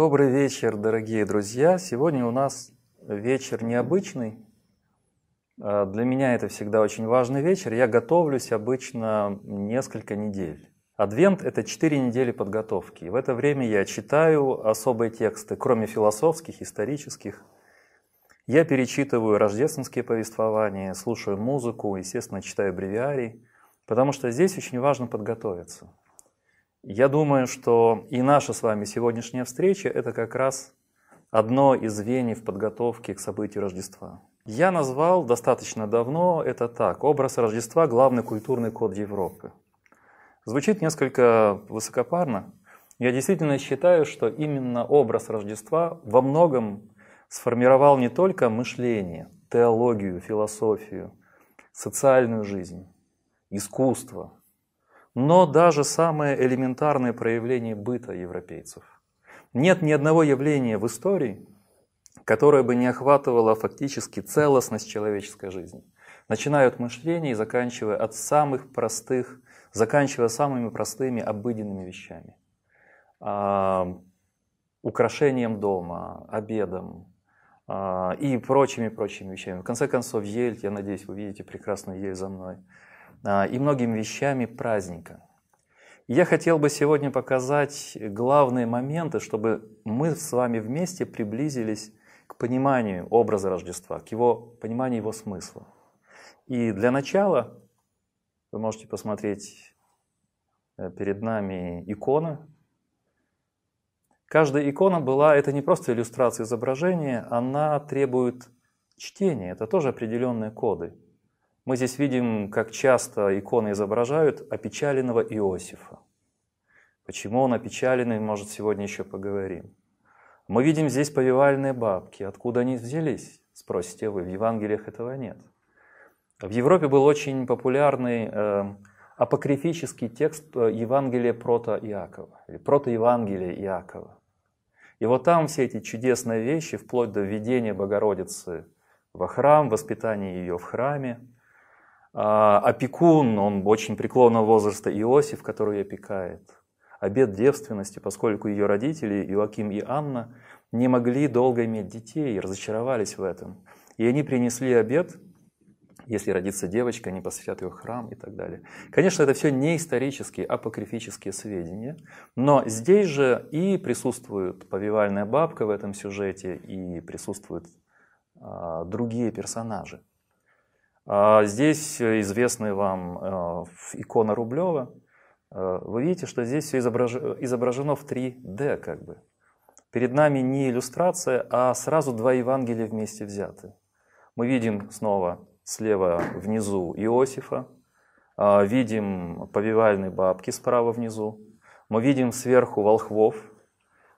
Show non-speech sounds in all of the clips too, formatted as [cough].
Добрый вечер, дорогие друзья. Сегодня у нас вечер необычный. А, для меня это всегда очень важный вечер. Я готовлюсь обычно несколько недель. Адвент – это четыре недели подготовки. в это время я читаю особые тексты, кроме философских, исторических. Я перечитываю рождественские повествования, слушаю музыку, естественно, читаю бревиарий, потому что здесь очень важно подготовиться. Я думаю, что и наша с вами сегодняшняя встреча – это как раз одно из звеньев подготовки к событию Рождества. Я назвал достаточно давно это так. Образ Рождества – главный культурный код Европы. Звучит несколько высокопарно. Я действительно считаю, что именно образ Рождества во многом сформировал не только мышление, теологию, философию, социальную жизнь, искусство – но даже самые элементарные проявления быта европейцев. Нет ни одного явления в истории, которое бы не охватывало фактически целостность человеческой жизни, начиная от мышления и заканчивая от самых простых, заканчивая самыми простыми обыденными вещами. А, украшением дома, обедом, а, и прочими-прочими вещами. В конце концов, ель, я надеюсь, вы видите прекрасную ель за мной. А, и многими вещами праздника. Я хотел бы сегодня показать главные моменты, чтобы мы с вами вместе приблизились к пониманию образа Рождества, к его пониманию его смысла. И для начала вы можете посмотреть э, перед нами иконы. Каждая икона была, это не просто иллюстрация изображения, она требует чтения, это тоже определенные коды – мы здесь видим, как часто иконы изображают опечаленного Иосифа. Почему он опечаленный, может, сегодня еще поговорим. Мы видим здесь повивальные бабки. Откуда они взялись, спросите вы. В Евангелиях этого нет. В Европе был очень популярный э, апокрифический текст э, Евангелия Иакова или Прото протоевангелия Иакова. И вот там все эти чудесные вещи, вплоть до введения Богородицы во храм, воспитания ее в храме – а, опекун, он очень преклонного возраста Иосиф, который опекает. Обед девственности, поскольку ее родители, Иоаким и Анна, не могли долго иметь детей и разочаровались в этом. И они принесли обед, если родится девочка, они посвятят ее храм и так далее. Конечно, это все не исторические, а апокрифические сведения, но здесь же и присутствует повивальная бабка в этом сюжете, и присутствуют а, другие персонажи. А здесь известная вам э, икона Рублева. Э, вы видите, что здесь все изображено в 3D как бы. Перед нами не иллюстрация, а сразу два Евангелия вместе взяты. Мы видим снова слева внизу Иосифа, э, видим повивальные бабки справа внизу, мы видим сверху волхвов,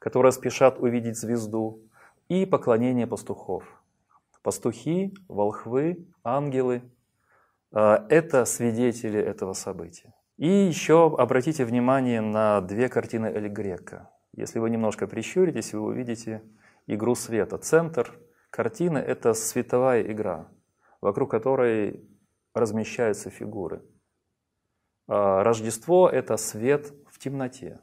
которые спешат увидеть звезду, и поклонение пастухов – Пастухи, волхвы, ангелы э, – это свидетели этого события. И еще обратите внимание на две картины Эль Грека. Если вы немножко прищуритесь, вы увидите игру света. Центр картины – это световая игра, вокруг которой размещаются фигуры. Э, Рождество – это свет в темноте.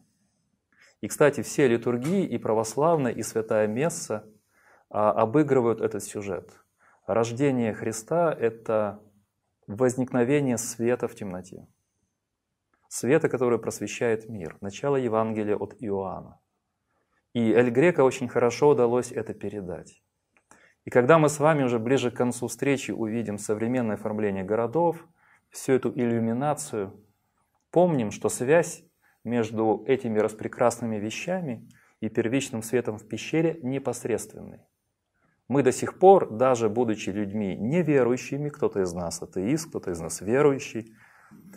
И, кстати, все литургии, и православные и святая месса – а, обыгрывают этот сюжет. Рождение Христа – это возникновение света в темноте. Света, который просвещает мир. Начало Евангелия от Иоанна. И Эль Грека очень хорошо удалось это передать. И когда мы с вами уже ближе к концу встречи увидим современное оформление городов, всю эту иллюминацию, помним, что связь между этими распрекрасными вещами и первичным светом в пещере непосредственной. Мы до сих пор, даже будучи людьми неверующими, кто-то из нас атеист, кто-то из нас верующий,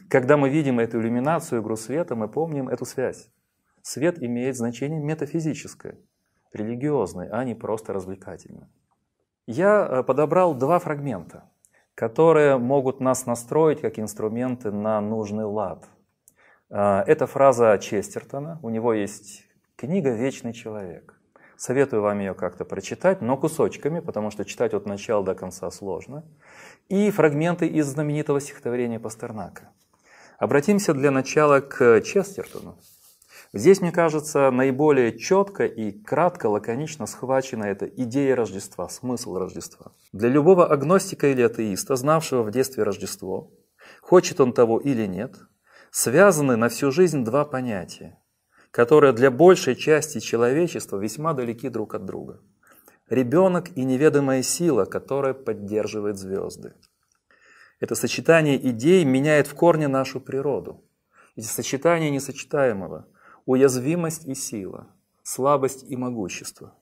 когда мы видим эту иллюминацию, игру света, мы помним эту связь. Свет имеет значение метафизическое, религиозное, а не просто развлекательное. Я э, подобрал два фрагмента, которые могут нас настроить как инструменты на нужный лад. Э, это фраза Честертона, у него есть книга «Вечный человек». Советую вам ее как-то прочитать, но кусочками, потому что читать от начала до конца сложно. И фрагменты из знаменитого стихотворения Пастернака. Обратимся для начала к Честертону. Здесь, мне кажется, наиболее четко и кратко, лаконично схвачена эта идея Рождества, смысл Рождества. Для любого агностика или атеиста, знавшего в детстве Рождество, хочет он того или нет, связаны на всю жизнь два понятия которые для большей части человечества весьма далеки друг от друга. Ребенок и неведомая сила, которая поддерживает звезды. Это сочетание идей меняет в корне нашу природу. Эти сочетания несочетаемого – уязвимость и сила, слабость и могущество.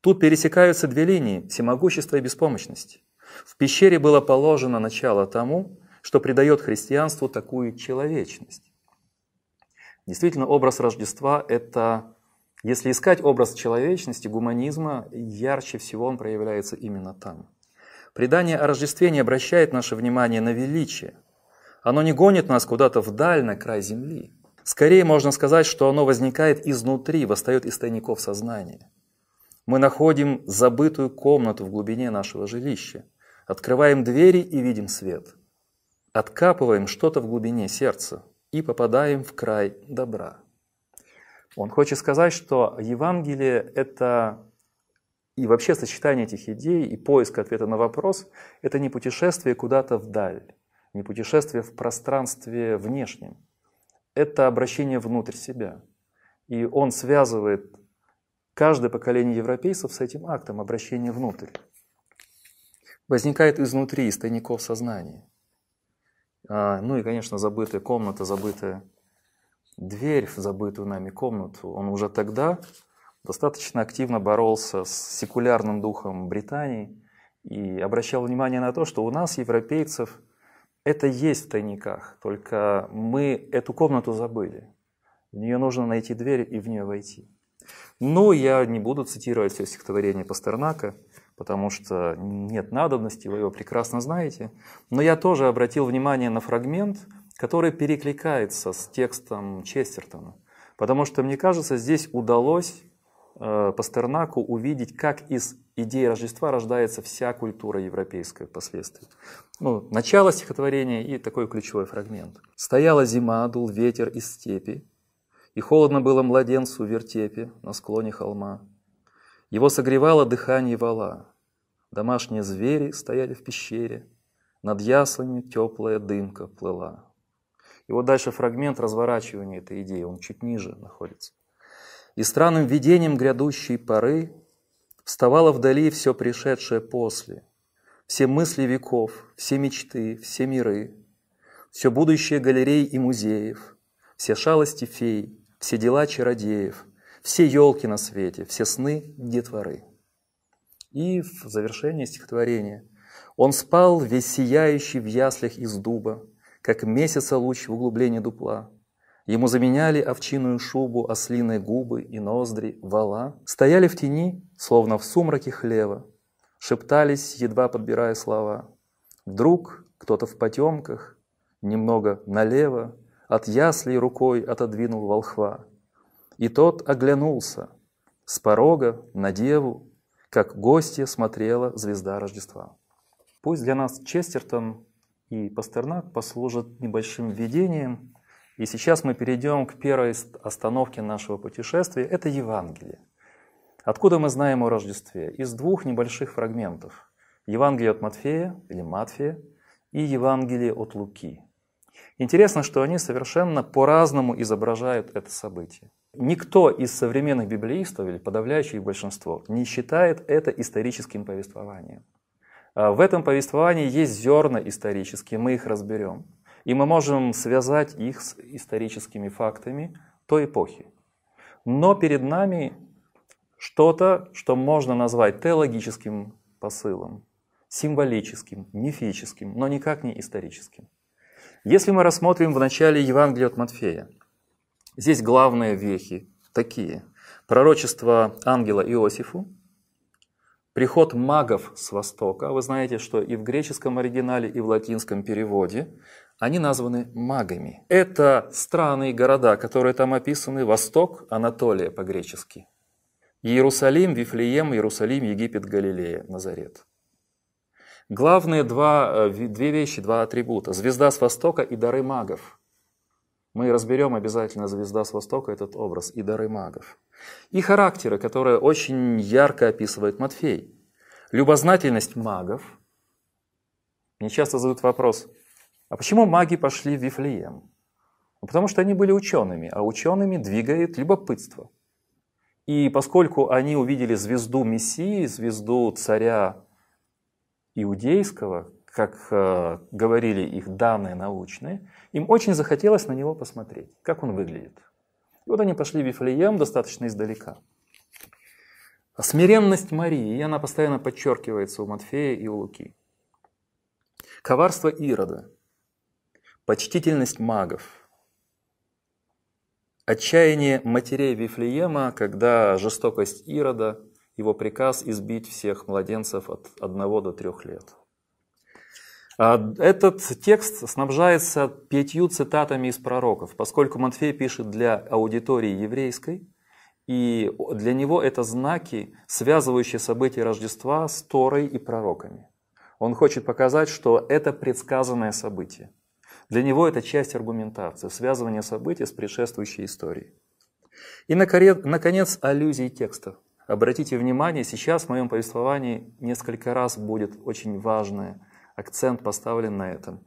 Тут пересекаются две линии – всемогущество и беспомощность. В пещере было положено начало тому, что придает христианству такую человечность. Действительно, образ Рождества – это, если искать образ человечности, гуманизма, ярче всего он проявляется именно там. Предание о Рождестве не обращает наше внимание на величие. Оно не гонит нас куда-то вдаль, на край земли. Скорее можно сказать, что оно возникает изнутри, восстает из тайников сознания. Мы находим забытую комнату в глубине нашего жилища, открываем двери и видим свет. Откапываем что-то в глубине сердца – и попадаем в край добра. Он хочет сказать, что Евангелие – это и вообще сочетание этих идей и поиск ответа на вопрос – это не путешествие куда-то вдаль, не путешествие в пространстве внешнем. Это обращение внутрь себя. И он связывает каждое поколение европейцев с этим актом обращения внутрь. Возникает изнутри, из тайников сознания – а, ну и, конечно, забытая комната, забытая дверь в забытую нами комнату. Он уже тогда достаточно активно боролся с секулярным духом Британии и обращал внимание на то, что у нас, европейцев, это есть в тайниках, только мы эту комнату забыли. В нее нужно найти дверь и в нее войти. Но ну, я не буду цитировать все стихотворение Пастернака – потому что нет надобности, вы его прекрасно знаете. Но я тоже обратил внимание на фрагмент, который перекликается с текстом Честертона, потому что, мне кажется, здесь удалось э, Пастернаку увидеть, как из идеи Рождества рождается вся культура европейская впоследствии. Ну, начало стихотворения и такой ключевой фрагмент. «Стояла зима, дул ветер из степи, и холодно было младенцу в вертепе на склоне холма. Его согревало дыхание вала. Домашние звери стояли в пещере. Над яслами теплая дымка плыла. И вот дальше фрагмент разворачивания этой идеи, он чуть ниже находится. И странным видением грядущей поры вставало вдали все пришедшее после, все мысли веков, все мечты, все миры, все будущее галерей и музеев, все шалости фей, все дела чародеев – все елки на свете, все сны детворы. И в завершении стихотворения «Он спал, весь сияющий в яслях из дуба, как месяца луч в углублении дупла. Ему заменяли овчиную шубу, ослиные губы и ноздри, вала. Стояли в тени, словно в сумраке хлева, шептались, едва подбирая слова. Вдруг кто-то в потемках, немного налево, от яслей рукой отодвинул волхва. И тот оглянулся. С порога на деву, как гостья смотрела звезда Рождества. Пусть для нас Честертон и Пастернак послужат небольшим введением. И сейчас мы перейдем к первой остановке нашего путешествия. Это Евангелие. Откуда мы знаем о Рождестве? Из двух небольших фрагментов. Евангелие от Матфея или Матфея и Евангелие от Луки. Интересно, что они совершенно по-разному изображают это событие. Никто из современных библеистов, или подавляющее большинство, не считает это историческим повествованием. А, в этом повествовании есть зерна исторические, мы их разберем. И мы можем связать их с историческими фактами той эпохи. Но перед нами что-то, что можно назвать теологическим посылом, символическим, мифическим, но никак не историческим. Если мы рассмотрим в начале Евангелия от Матфея – Здесь главные вехи такие. Пророчество ангела Иосифу, приход магов с Востока. Вы знаете, что и в греческом оригинале, и в латинском переводе они названы магами. Это страны и города, которые там описаны. Восток, Анатолия по-гречески. Иерусалим, Вифлеем, Иерусалим, Египет, Галилея, Назарет. Главные два, э, две вещи, два атрибута. Звезда с востока и дары магов – мы разберем обязательно «Звезда с Востока» этот образ и дары магов. И характеры, которые очень ярко описывает Матфей. Любознательность магов. Мне часто задают вопрос, а почему маги пошли в Вифлеем? Ну, потому что они были учеными, а учеными двигает любопытство. И поскольку они увидели звезду Мессии, звезду царя иудейского, как э, говорили их данные научные, им очень захотелось на него посмотреть, как он выглядит. И вот они пошли в Вифлеем достаточно издалека. смиренность Марии, и она постоянно подчеркивается у Матфея и у Луки. Коварство Ирода, почтительность магов, отчаяние матерей Вифлеема, когда жестокость Ирода, его приказ избить всех младенцев от одного до трех лет – а, этот текст снабжается пятью цитатами из пророков, поскольку Матфей пишет для аудитории еврейской, и для него это знаки, связывающие события Рождества с Торой и пророками. Он хочет показать, что это предсказанное событие. Для него это часть аргументации, связывание событий с предшествующей историей. И, наконец, аллюзии текста. Обратите внимание, сейчас в моем повествовании несколько раз будет очень важное акцент поставлен на этом.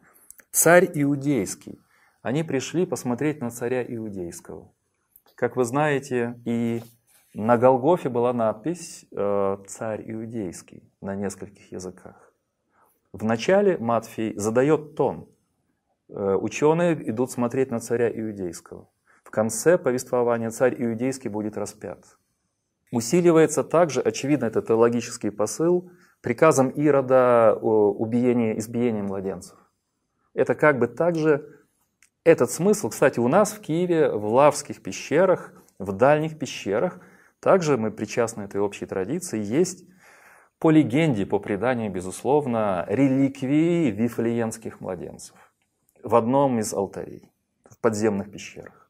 Царь Иудейский. Они пришли посмотреть на царя Иудейского. Как вы знаете, и на Голгофе была надпись э, «Царь Иудейский» на нескольких языках. Вначале Матфей задает тон. Э, ученые идут смотреть на царя Иудейского. В конце повествования царь Иудейский будет распят. Усиливается также, очевидно, это теологический посыл – приказом Ирода убиение, избиение младенцев. Это как бы также этот смысл, кстати, у нас в Киеве, в Лавских пещерах, в дальних пещерах, также мы причастны этой общей традиции, есть по легенде, по преданию, безусловно, реликвии вифлеенских младенцев в одном из алтарей, в подземных пещерах.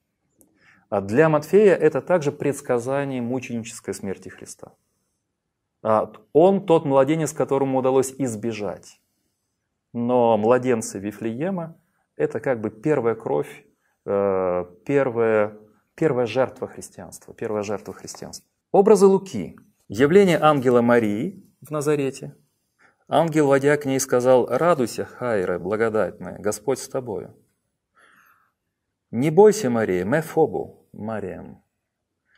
А для Матфея это также предсказание мученической смерти Христа. А, он тот младенец, которому удалось избежать. Но младенцы Вифлеема – это как бы первая кровь, э, первая, первая жертва христианства, первая жертва христианства. Образы Луки. Явление ангела Марии в Назарете. Ангел, водя к ней, сказал, «Радуйся, Хайра, благодатная, Господь с тобою». «Не бойся, Мария, мефобу, Мариям».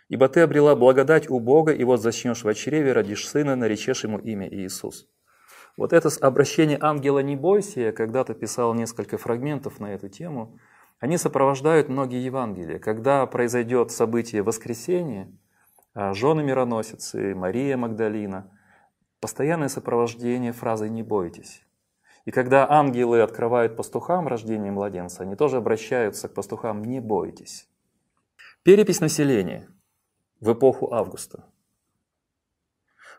Ибо ты обрела благодать у Бога, и вот зачнешь в чреве, родишь сына, наречешь ему имя Иисус». Вот это обращение ангела «Не бойся», я когда-то писал несколько фрагментов на эту тему, они сопровождают многие Евангелия. Когда произойдет событие воскресения, а, жены мироносицы, Мария Магдалина, постоянное сопровождение фразы «не бойтесь». И когда ангелы открывают пастухам рождение младенца, они тоже обращаются к пастухам «не бойтесь». Перепись населения – в эпоху Августа.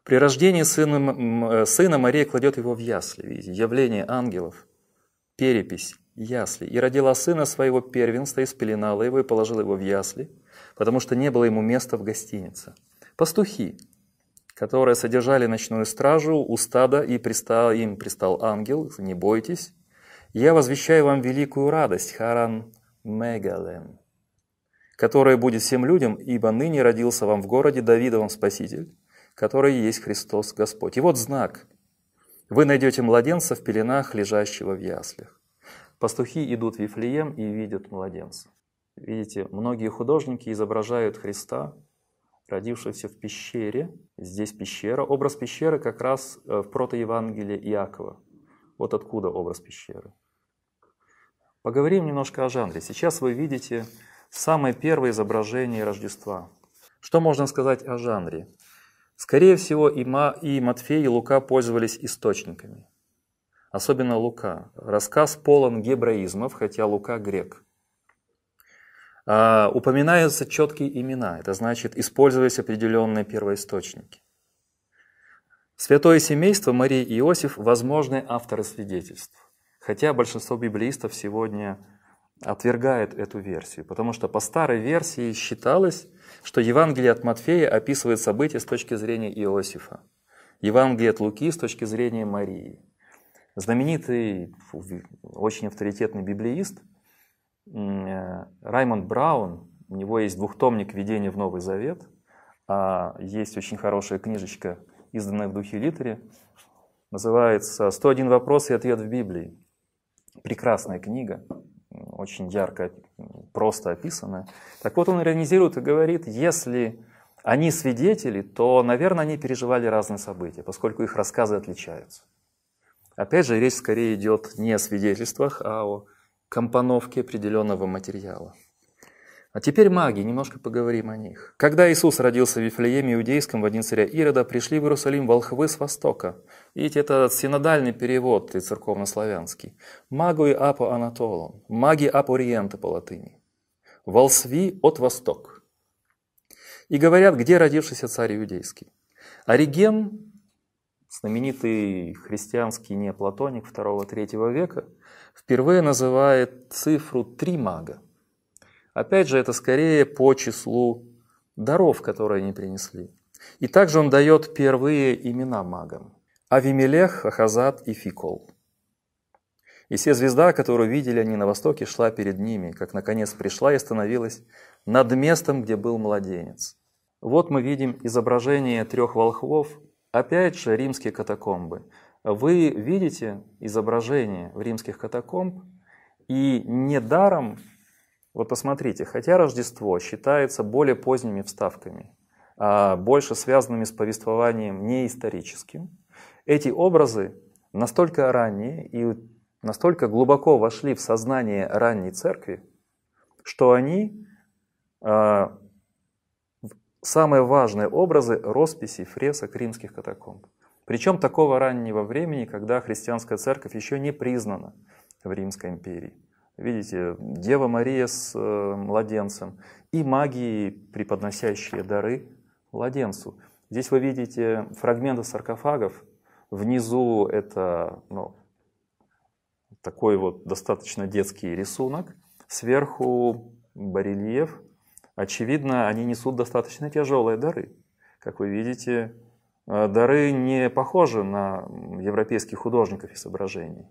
При рождении сына, э, сына Мария кладет его в ясли, видите, явление ангелов, перепись, ясли, и родила сына своего первенства, и спеленала его, и положила его в ясли, потому что не было ему места в гостинице. Пастухи, которые содержали ночную стражу у стада, и пристал, им пристал ангел, не бойтесь, я возвещаю вам великую радость, Харан Мегалем, которое будет всем людям, ибо ныне родился вам в городе Давидовом Спаситель, который есть Христос Господь. И вот знак. Вы найдете младенца в пеленах, лежащего в яслях. Пастухи идут в Вифлеем и видят младенца. Видите, многие художники изображают Христа, родившегося в пещере. Здесь пещера. Образ пещеры как раз э, в протоевангелии Иакова. Вот откуда образ пещеры. Поговорим немножко о жанре. Сейчас вы видите Самое первое изображение Рождества. Что можно сказать о жанре? Скорее всего, и, Ма, и Матфей, и Лука пользовались источниками. Особенно Лука. Рассказ полон гебраизмов, хотя Лука – грек. А, упоминаются четкие имена, это значит, использовались определенные первоисточники. Святое семейство Марии и Иосиф – возможные авторы свидетельств. Хотя большинство библеистов сегодня отвергает эту версию, потому что по старой версии считалось, что Евангелие от Матфея описывает события с точки зрения Иосифа, Евангелие от Луки с точки зрения Марии. Знаменитый, очень авторитетный библеист э, Раймонд Браун, у него есть двухтомник «Введение в Новый Завет», а есть очень хорошая книжечка, изданная в духе Литере, называется «101 вопрос и ответ в Библии». Прекрасная книга, очень ярко, просто описано. Так вот он иронизирует и говорит, если они свидетели, то, наверное, они переживали разные события, поскольку их рассказы отличаются. Опять же, речь скорее идет не о свидетельствах, а о компоновке определенного материала. А теперь маги, немножко поговорим о них. Когда Иисус родился в Вифлееме Иудейском в один царя Ирода, пришли в Иерусалим волхвы с востока – Видите, это синодальный перевод и церковнославянский. «Магуи апо Анатолом», «маги апо Ориента» по латыни. «Волсви от Восток». И говорят, где родившийся царь иудейский. Ориген, знаменитый христианский неоплатоник 2-3 века, впервые называет цифру три мага. Опять же, это скорее по числу даров, которые они принесли. И также он дает первые имена магам. Авимелех, Ахазат и Фикол. И все звезда, которую видели они на востоке, шла перед ними, как наконец пришла и остановилась над местом, где был младенец. Вот мы видим изображение трех волхвов, опять же римские катакомбы. Вы видите изображение в римских катакомб, и недаром, вот посмотрите, хотя Рождество считается более поздними вставками, а больше связанными с повествованием неисторическим, эти образы настолько ранние и настолько глубоко вошли в сознание ранней церкви, что они э, самые важные образы росписей фресок римских катакомб. Причем такого раннего времени, когда христианская церковь еще не признана в Римской империи. Видите, Дева Мария с э, младенцем и магии, преподносящие дары младенцу. Здесь вы видите фрагменты саркофагов, Внизу это ну, такой вот достаточно детский рисунок. Сверху барельеф. Очевидно, они несут достаточно тяжелые дары. Как вы видите, э, дары не похожи на европейских художников изображений.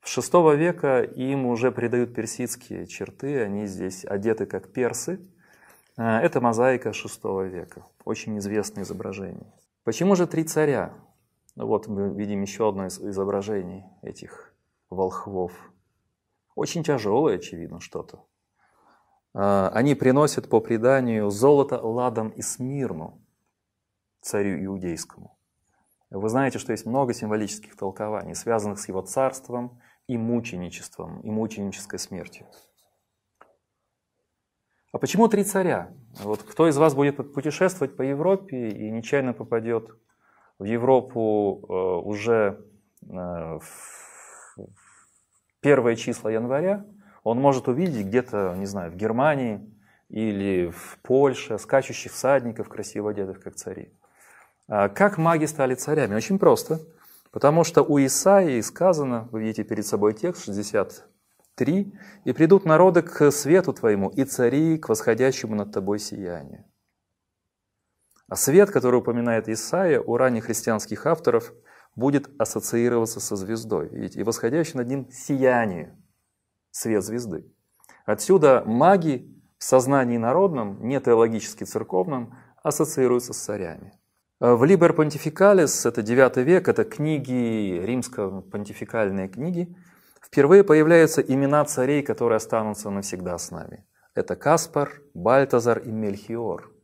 В VI века им уже придают персидские черты, они здесь одеты как персы. Э, это мозаика VI века, очень известное изображение. Почему же три царя? Ну вот мы видим еще одно из изображений этих волхвов. Очень тяжелое, очевидно, что-то. А, они приносят по преданию золото ладом и смирну царю иудейскому. Вы знаете, что есть много символических толкований, связанных с его царством и мученичеством, и мученической смертью. А почему три царя? Вот кто из вас будет путешествовать по Европе и нечаянно попадет в Европу э, уже э, в первое число января, он может увидеть где-то, не знаю, в Германии или в Польше скачущих всадников, красиво одетых как цари. А как маги стали царями? Очень просто. Потому что у Исаии сказано, вы видите перед собой текст 63, «И придут народы к свету твоему, и цари к восходящему над тобой сиянию». А свет, который упоминает Исаия у ранних христианских авторов, будет ассоциироваться со звездой, и восходящее над ним сияние, свет звезды. Отсюда маги в сознании народном, не теологически церковном, ассоциируются с царями. А в Liber Pontificalis, это 9 век, это книги, римско-понтификальные книги, впервые появляются имена царей, которые останутся навсегда с нами. Это Каспар, Бальтазар и Мельхиор –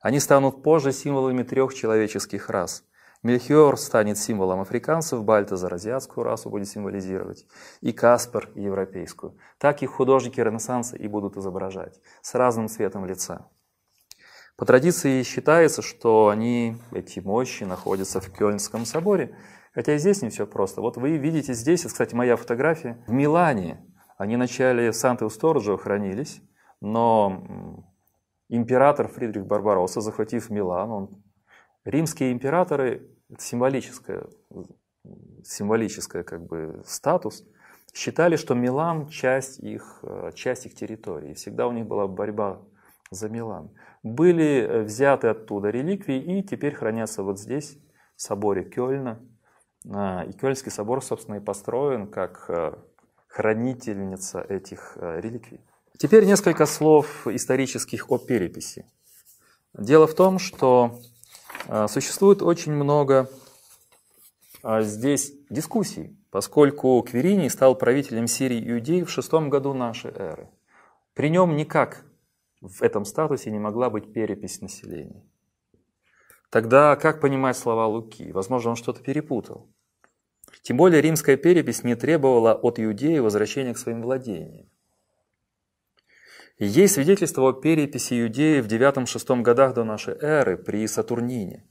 они станут позже символами трех человеческих рас. Мельхиор станет символом африканцев, Бальтазар азиатскую расу будет символизировать, и Каспер – европейскую. Так их художники Ренессанса и будут изображать, с разным цветом лица. По традиции считается, что они, эти мощи, находятся в Кёльнском соборе, хотя и здесь не все просто. Вот вы видите здесь, это, кстати, моя фотография, в Милане. Они вначале в Санте-Усторджио хранились, но император Фридрих Барбаросса, захватив Милан, он... римские императоры, символическое, символическое как бы статус, считали, что Милан часть их, э, часть их территории. Всегда у них была борьба за Милан. Были э, взяты оттуда реликвии и теперь хранятся вот здесь, в соборе Кёльна. А, и Кёльнский собор, собственно, и построен как э, хранительница этих реликвий. Теперь несколько слов исторических о переписи. Дело в том, что э, существует очень много а, здесь дискуссий, поскольку Квириний стал правителем Сирии и Иудеи в шестом году нашей эры. При нем никак в этом статусе не могла быть перепись населения. Тогда как понимать слова Луки? Возможно, он что-то перепутал. Тем более римская перепись не требовала от иудеи возвращения к своим владениям. Есть свидетельство о переписи иудеев в 9-6 годах до нашей эры при Сатурнине.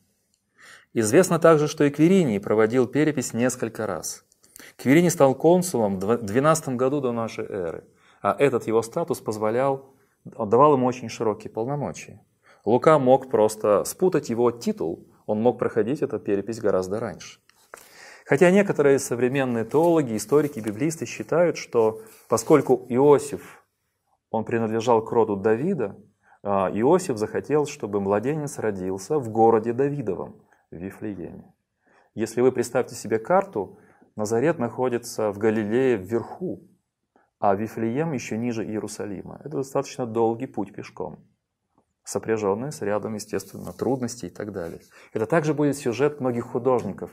Известно также, что и Квириний проводил перепись несколько раз. Квириний стал консулом в 12 году до нашей эры, а этот его статус позволял, давал ему очень широкие полномочия. Лука мог просто спутать его титул, он мог проходить эту перепись гораздо раньше. Хотя некоторые современные теологи, историки, библисты считают, что поскольку Иосиф он принадлежал к роду Давида, а, Иосиф захотел, чтобы младенец родился в городе Давидовом, в Вифлееме. Если вы представьте себе карту, Назарет находится в Галилее вверху, а Вифлеем еще ниже Иерусалима. Это достаточно долгий путь пешком, сопряженный с рядом, естественно, трудностей и так далее. Это также будет сюжет многих художников,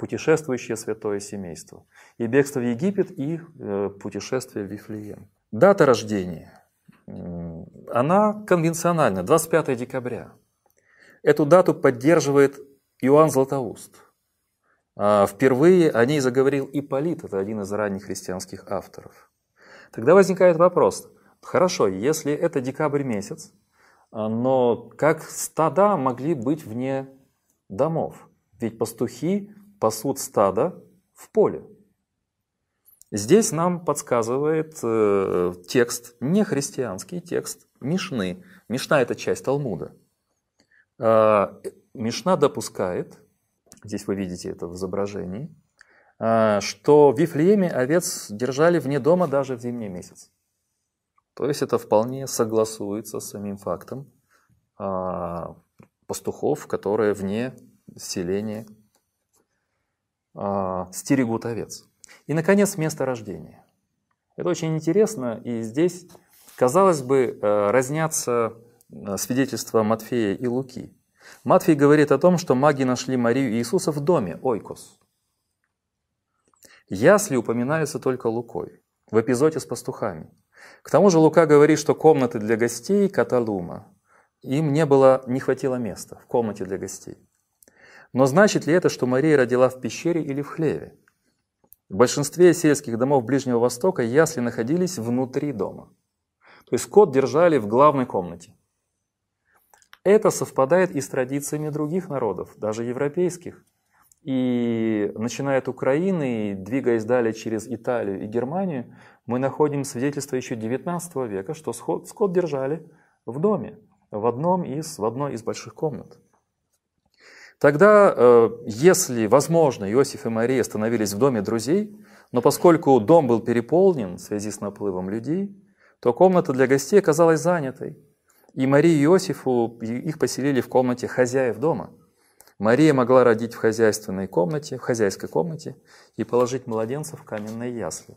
путешествующее святое семейство. И бегство в Египет, и э, путешествие в Вифлеем. Дата рождения, она конвенциональна, 25 декабря. Эту дату поддерживает Иоанн Златоуст. А впервые о ней заговорил Ипполит, это один из ранних христианских авторов. Тогда возникает вопрос, хорошо, если это декабрь месяц, а, но как стада могли быть вне домов? Ведь пастухи пасут стада в поле. Здесь нам подсказывает э, текст, не христианский текст, Мишны. Мишна – это часть Талмуда. Э, Мишна допускает, здесь вы видите это в изображении, э, что в Вифлееме овец держали вне дома даже в зимний месяц. То есть это вполне согласуется с самим фактом э, пастухов, которые вне селения э, стерегут овец. И, наконец, место рождения. Это очень интересно, и здесь, казалось бы, э, разнятся э, свидетельства Матфея и Луки. Матфей говорит о том, что маги нашли Марию и Иисуса в доме, ойкос. Ясли упоминаются только Лукой в эпизоде с пастухами. К тому же Лука говорит, что комнаты для гостей Каталума им не было, не хватило места в комнате для гостей. Но значит ли это, что Мария родила в пещере или в хлеве? В большинстве сельских домов Ближнего Востока ясли находились внутри дома. То есть скот держали в главной комнате. Это совпадает и с традициями других народов, даже европейских. И начиная от Украины и двигаясь далее через Италию и Германию, мы находим свидетельство еще XIX века, что скот держали в доме, в, одном из, в одной из больших комнат. Тогда, э, если возможно, Иосиф и Мария остановились в доме друзей, но поскольку дом был переполнен в связи с наплывом людей, то комната для гостей оказалась занятой. И Марии и Иосифу их поселили в комнате хозяев дома. Мария могла родить в хозяйственной комнате, в хозяйской комнате и положить младенца в каменные ясли.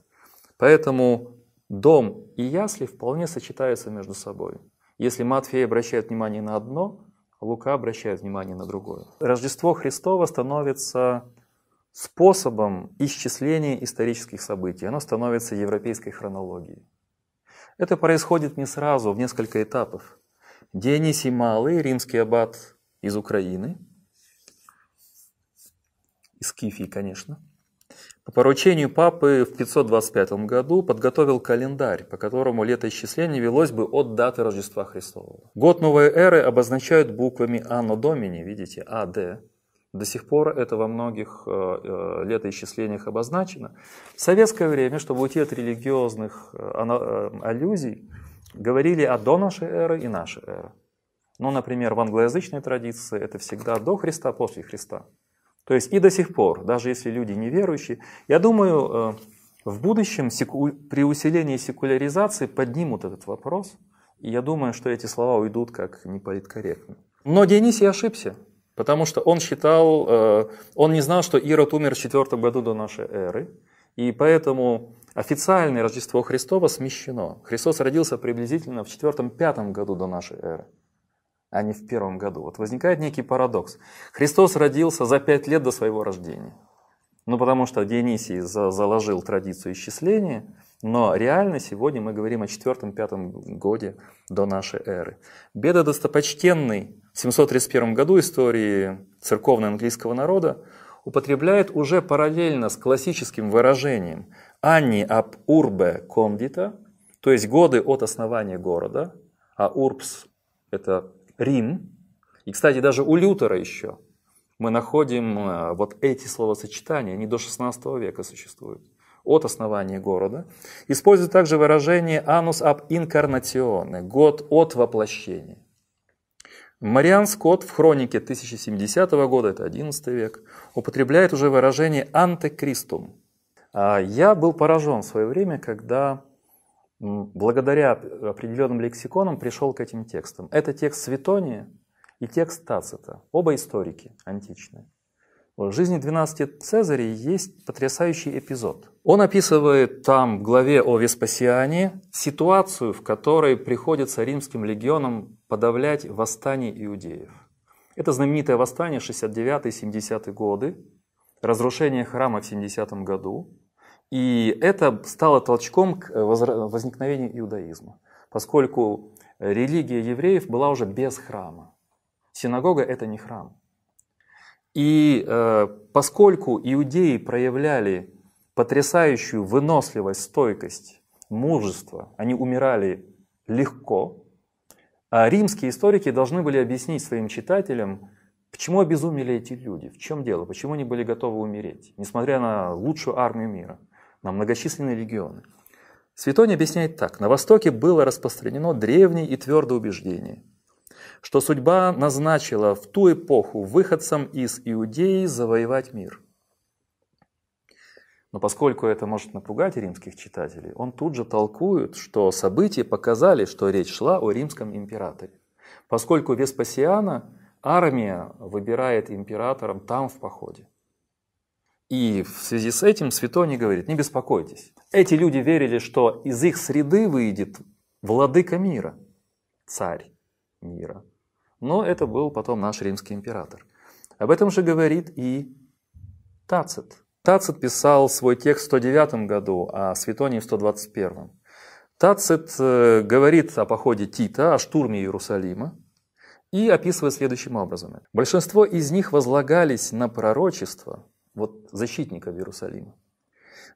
Поэтому дом и ясли вполне сочетаются между собой. Если Матфей обращает внимание на одно, Лука обращает внимание на другое. Рождество Христова становится способом исчисления исторических событий. Оно становится европейской хронологией. Это происходит не сразу, в несколько этапов. Дионисий Малый, римский аббат из Украины, из Кифии, конечно – по поручению папы в 525 году подготовил календарь, по которому летоисчисление велось бы от даты Рождества Христового. Год новой эры обозначают буквами Анно Домини, видите, АД. До сих пор это во многих э, э, летоисчислениях обозначено. В советское время, чтобы уйти от религиозных э, аллюзий, говорили о «А до нашей эры и нашей эры. Ну, например, в англоязычной традиции это всегда до Христа, после Христа. То есть и до сих пор, даже если люди неверующие, я думаю, э, в будущем при усилении секуляризации поднимут этот вопрос. И я думаю, что эти слова уйдут как неполиткорректно. Но Дионисий ошибся, потому что он считал, э, он не знал, что Ирод умер в четвертом году до нашей эры, и поэтому официальное Рождество Христова смещено. Христос родился приблизительно в четвертом-пятом году до нашей эры а не в первом году. Вот возникает некий парадокс. Христос родился за пять лет до своего рождения. Ну, потому что Дионисий заложил традицию исчисления, но реально сегодня мы говорим о четвертом-пятом годе до нашей эры. Беда достопочтенный в 731 году истории церковно-английского народа употребляет уже параллельно с классическим выражением «анни об урбе кондита», то есть годы от основания города, а урбс – это Рим. И, кстати, даже у Лютера еще мы находим э, вот эти словосочетания, они до XVI века существуют, от основания города. Используют также выражение "anus ab incarnatione» – «год от воплощения». Мариан Скотт в хронике 1070 года, это 11 век, употребляет уже выражение «антекристум». А я был поражен в свое время, когда благодаря определенным лексиконам пришел к этим текстам. Это текст Светония и текст Тацита, оба историки античные. В жизни 12 Цезарей есть потрясающий эпизод. Он описывает там в главе о Веспасиане ситуацию, в которой приходится римским легионам подавлять восстание иудеев. Это знаменитое восстание 69-70 годы, разрушение храма в 70 году, и это стало толчком к э, возникновению иудаизма, поскольку религия евреев была уже без храма. Синагога – это не храм. И э, поскольку иудеи проявляли потрясающую выносливость, стойкость, мужество, они умирали легко, а римские историки должны были объяснить своим читателям, почему обезумели эти люди, в чем дело, почему они были готовы умереть, несмотря на лучшую армию мира – на многочисленные легионы. Светонь объясняет так. На Востоке было распространено древнее и твердое убеждение, что судьба назначила в ту эпоху выходцам из Иудеи завоевать мир. Но поскольку это может напугать римских читателей, он тут же толкует, что события показали, что речь шла о римском императоре. Поскольку Веспасиана армия выбирает императором там в походе. И в связи с этим Святоний говорит, не беспокойтесь. Эти люди верили, что из их среды выйдет владыка мира, царь мира. Но это был потом наш римский император. Об этом же говорит и Тацит. Тацит писал свой текст в 109 году, а Святоний в 121. Тацит э, говорит о походе Тита, о штурме Иерусалима, и описывает следующим образом. Большинство из них возлагались на пророчество, вот защитников Иерусалима,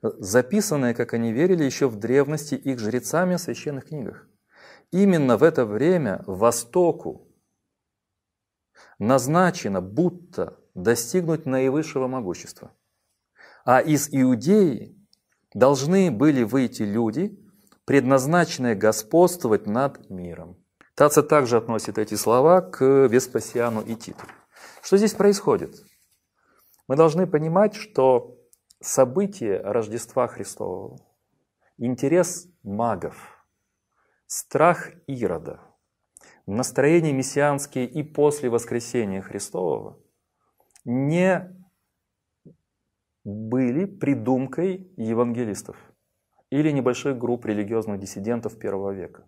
записанное, как они верили, еще в древности их жрецами в священных книгах. Именно в это время Востоку назначено будто достигнуть наивысшего могущества. А из Иудеи должны были выйти люди, предназначенные господствовать над миром. Тацит также относит эти слова к Веспасиану и Титу. Что здесь происходит? Мы должны понимать, что событие Рождества Христового, интерес магов, страх Ирода, настроение мессианские и после воскресения Христового не были придумкой евангелистов или небольших групп религиозных диссидентов первого века.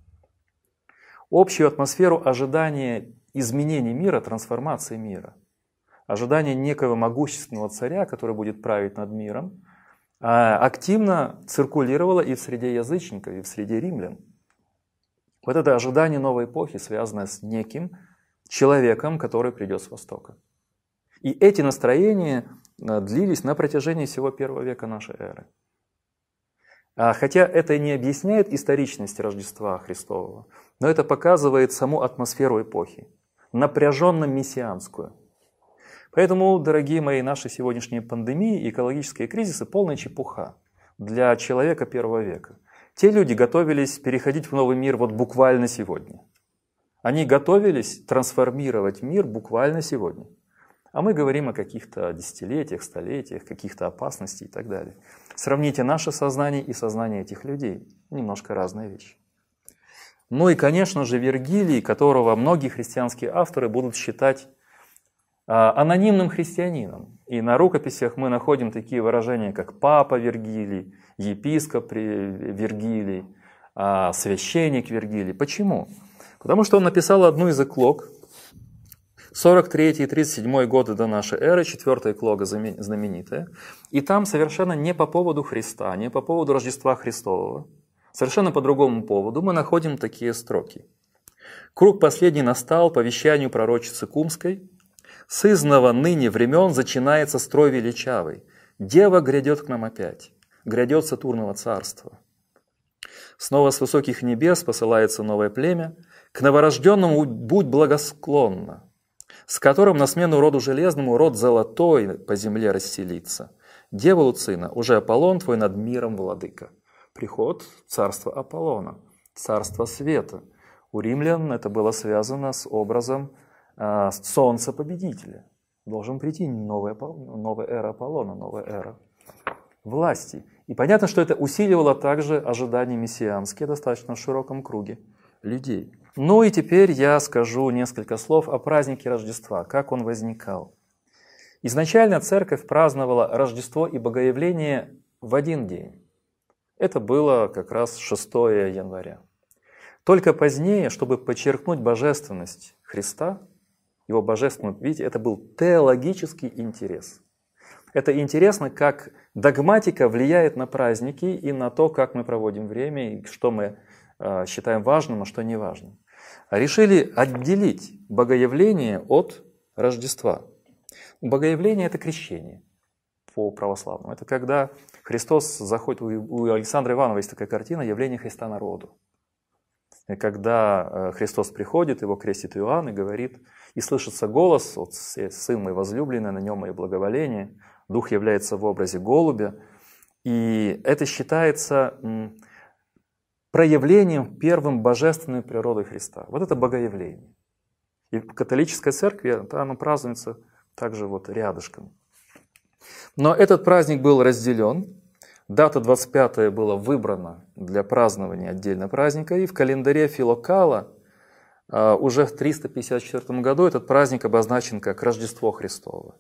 Общую атмосферу ожидания изменений мира, трансформации мира – ожидание некого могущественного царя, который будет править над миром, а, активно циркулировало и в среде язычников, и в среде римлян. Вот это ожидание новой эпохи, связано с неким человеком, который придет с Востока. И эти настроения а, длились на протяжении всего первого века нашей эры. А, хотя это не объясняет историчность Рождества Христового, но это показывает саму атмосферу эпохи, напряженно-мессианскую – Поэтому, дорогие мои, наши сегодняшние пандемии и экологические кризисы – полная чепуха для человека первого века. Те люди готовились переходить в новый мир вот буквально сегодня. Они готовились трансформировать мир буквально сегодня. А мы говорим о каких-то десятилетиях, столетиях, каких-то опасностей и так далее. Сравните наше сознание и сознание этих людей. Немножко разная вещь. Ну и, конечно же, Вергилий, которого многие христианские авторы будут считать а, анонимным христианином. И на рукописях мы находим такие выражения, как «папа Вергилий», «епископ Вергилий», а, «священник Вергилий». Почему? Потому что он написал одну из эклог, 43 и 37 годы до нашей эры, четвертая эклога знаменитая, и там совершенно не по поводу Христа, не по поводу Рождества Христового, совершенно по другому поводу мы находим такие строки. «Круг последний настал по вещанию пророчицы Кумской, Сызного ныне времен зачинается строй величавый. Дева грядет к нам опять, грядет Сатурного царства. Снова с высоких небес посылается новое племя, к новорожденному будь благосклонна, с которым на смену роду железному род золотой по земле расселится. Дева Луцина, уже Аполлон твой над миром владыка. Приход царства Аполлона, царства света. У римлян это было связано с образом а, солнце победителя. Должен прийти новая, новая эра Аполлона, новая эра власти. И понятно, что это усиливало также ожидания мессианские достаточно в широком круге людей. Ну и теперь я скажу несколько слов о празднике Рождества, как он возникал. Изначально церковь праздновала Рождество и Богоявление в один день. Это было как раз 6 января. Только позднее, чтобы подчеркнуть божественность Христа, его божественную, видите, это был теологический интерес. Это интересно, как догматика влияет на праздники и на то, как мы проводим время, и что мы э, считаем важным, а что не важным. Решили отделить богоявление от Рождества. Богоявление – это крещение по православному. Это когда Христос заходит, у Александра Иванова есть такая картина «Явление Христа народу». И когда э, Христос приходит, его крестит Иоанн и говорит – и слышится голос, вот сын мой возлюбленный, на нем мое благоволение. Дух является в образе голубя. И это считается проявлением первым божественной природы Христа. Вот это богоявление. И в католической церкви оно празднуется также вот рядышком. Но этот праздник был разделен. Дата 25 была выбрана для празднования отдельно праздника. И в календаре Филокала – а, уже в 354 году этот праздник обозначен как Рождество Христово.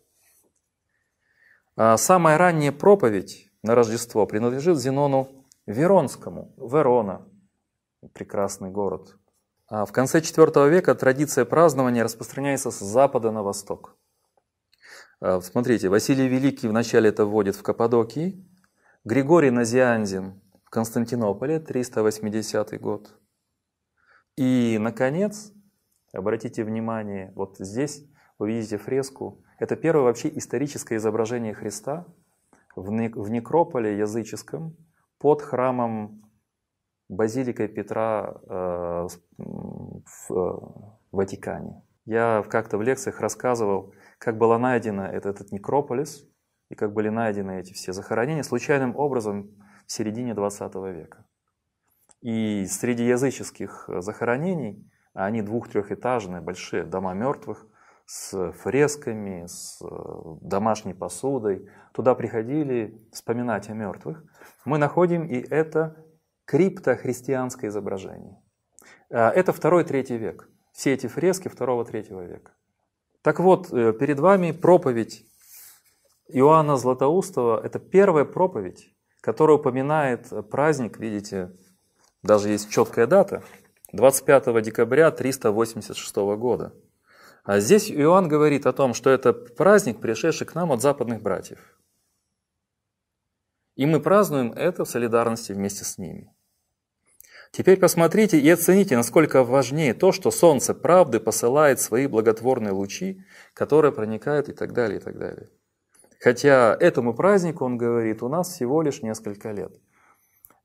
А, самая ранняя проповедь на Рождество принадлежит Зенону Веронскому, Верона, прекрасный город. А, в конце IV века традиция празднования распространяется с запада на восток. Смотрите, Василий Великий вначале это вводит в Каппадокии, Григорий Назианзин в Константинополе, 380 год – и, наконец, обратите внимание, вот здесь вы видите фреску. Это первое вообще историческое изображение Христа в некрополе языческом под храмом базиликой Петра э, э, в Ватикане. Я как-то в лекциях рассказывал, как была найдена этот, этот некрополис и как были найдены эти все захоронения случайным образом в середине 20 века. И среди языческих э, захоронений, они двух-трехэтажные, большие дома мертвых, с фресками, с э, домашней посудой. Туда приходили вспоминать о мертвых. Мы находим и это криптохристианское изображение. Э, это второй-третий век. Все эти фрески второго-третьего века. Так вот, перед вами проповедь Иоанна Златоустова. Это первая проповедь, которая упоминает праздник, видите, даже есть четкая дата. 25 декабря 386 года. А здесь Иоанн говорит о том, что это праздник, пришедший к нам от западных братьев. И мы празднуем это в солидарности вместе с ними. Теперь посмотрите и оцените, насколько важнее то, что солнце правды посылает свои благотворные лучи, которые проникают и так далее, и так далее. Хотя этому празднику, он говорит, у нас всего лишь несколько лет.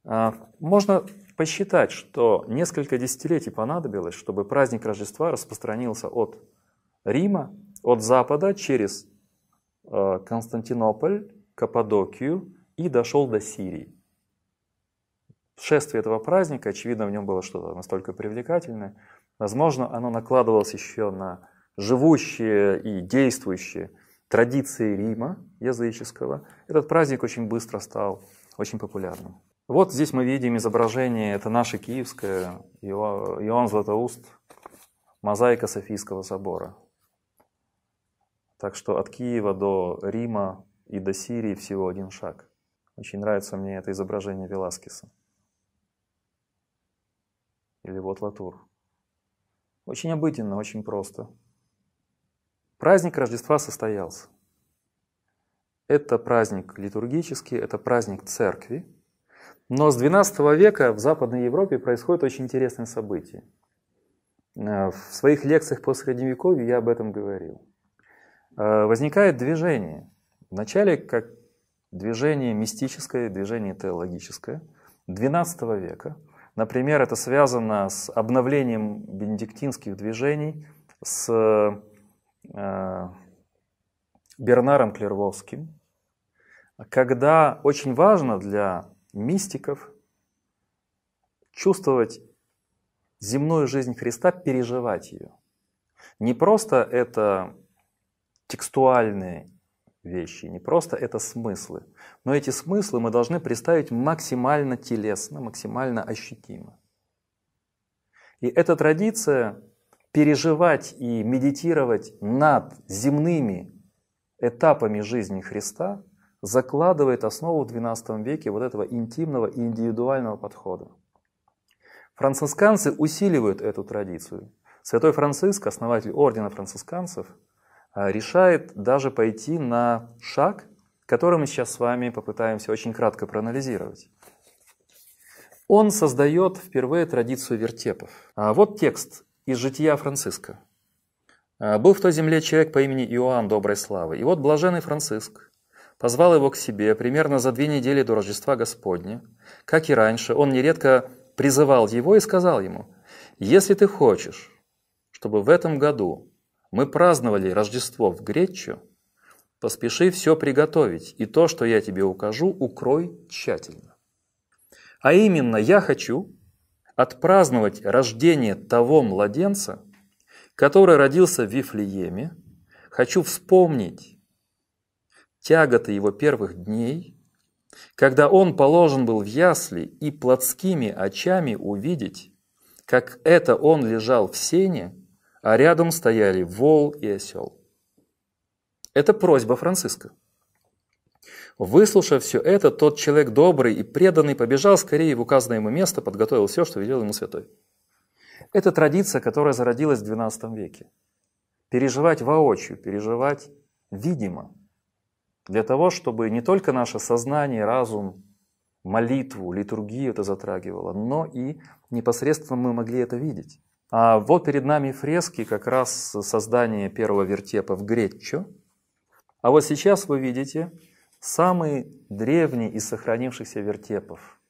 А можно посчитать, что несколько десятилетий понадобилось, чтобы праздник Рождества распространился от Рима, от Запада через э, Константинополь, Каппадокию и дошел до Сирии. Шествие этого праздника, очевидно, в нем было что-то настолько привлекательное. Возможно, оно накладывалось еще на живущие и действующие традиции Рима языческого. Этот праздник очень быстро стал очень популярным. Вот здесь мы видим изображение, это наше киевское, Иоанн Златоуст, мозаика Софийского собора. Так что от Киева до Рима и до Сирии всего один шаг. Очень нравится мне это изображение Веласкеса. Или вот Латур. Очень обыденно, очень просто. Праздник Рождества состоялся. Это праздник литургический, это праздник церкви – но с 12 века в Западной Европе происходит очень интересное событие. Э, в своих лекциях по Средневековью я об этом говорил. Э, возникает движение. Вначале как движение мистическое, движение теологическое XII века. Например, это связано с обновлением бенедиктинских движений, с э, Бернаром Клервовским, когда очень важно для мистиков, чувствовать земную жизнь Христа, переживать ее. Не просто это текстуальные вещи, не просто это смыслы, но эти смыслы мы должны представить максимально телесно, максимально ощутимо. И эта традиция переживать и медитировать над земными этапами жизни Христа – закладывает основу в XII веке вот этого интимного и индивидуального подхода. Францисканцы усиливают эту традицию. Святой Франциск, основатель ордена францисканцев, а, решает даже пойти на шаг, который мы сейчас с вами попытаемся очень кратко проанализировать. Он создает впервые традицию вертепов. А, вот текст из жития Франциска. А, «Был в той земле человек по имени Иоанн Доброй Славы, и вот блаженный Франциск, позвал его к себе примерно за две недели до Рождества Господня. Как и раньше, он нередко призывал его и сказал ему, «Если ты хочешь, чтобы в этом году мы праздновали Рождество в Гречу, поспеши все приготовить, и то, что я тебе укажу, укрой тщательно. А именно, я хочу отпраздновать рождение того младенца, который родился в Вифлееме, хочу вспомнить, тяготы его первых дней, когда он положен был в ясли и плотскими очами увидеть, как это он лежал в сене, а рядом стояли вол и осел. Это просьба Франциска. Выслушав все это, тот человек добрый и преданный побежал скорее в указанное ему место, подготовил все, что велел ему святой. Это традиция, которая зародилась в XII веке. Переживать воочию, переживать видимо – для того, чтобы не только наше сознание, разум, молитву, литургию это затрагивало, но и непосредственно мы могли это видеть. А вот перед нами фрески как раз создание первого вертепа в Греччо. А вот сейчас вы видите самый древний из сохранившихся вертепов.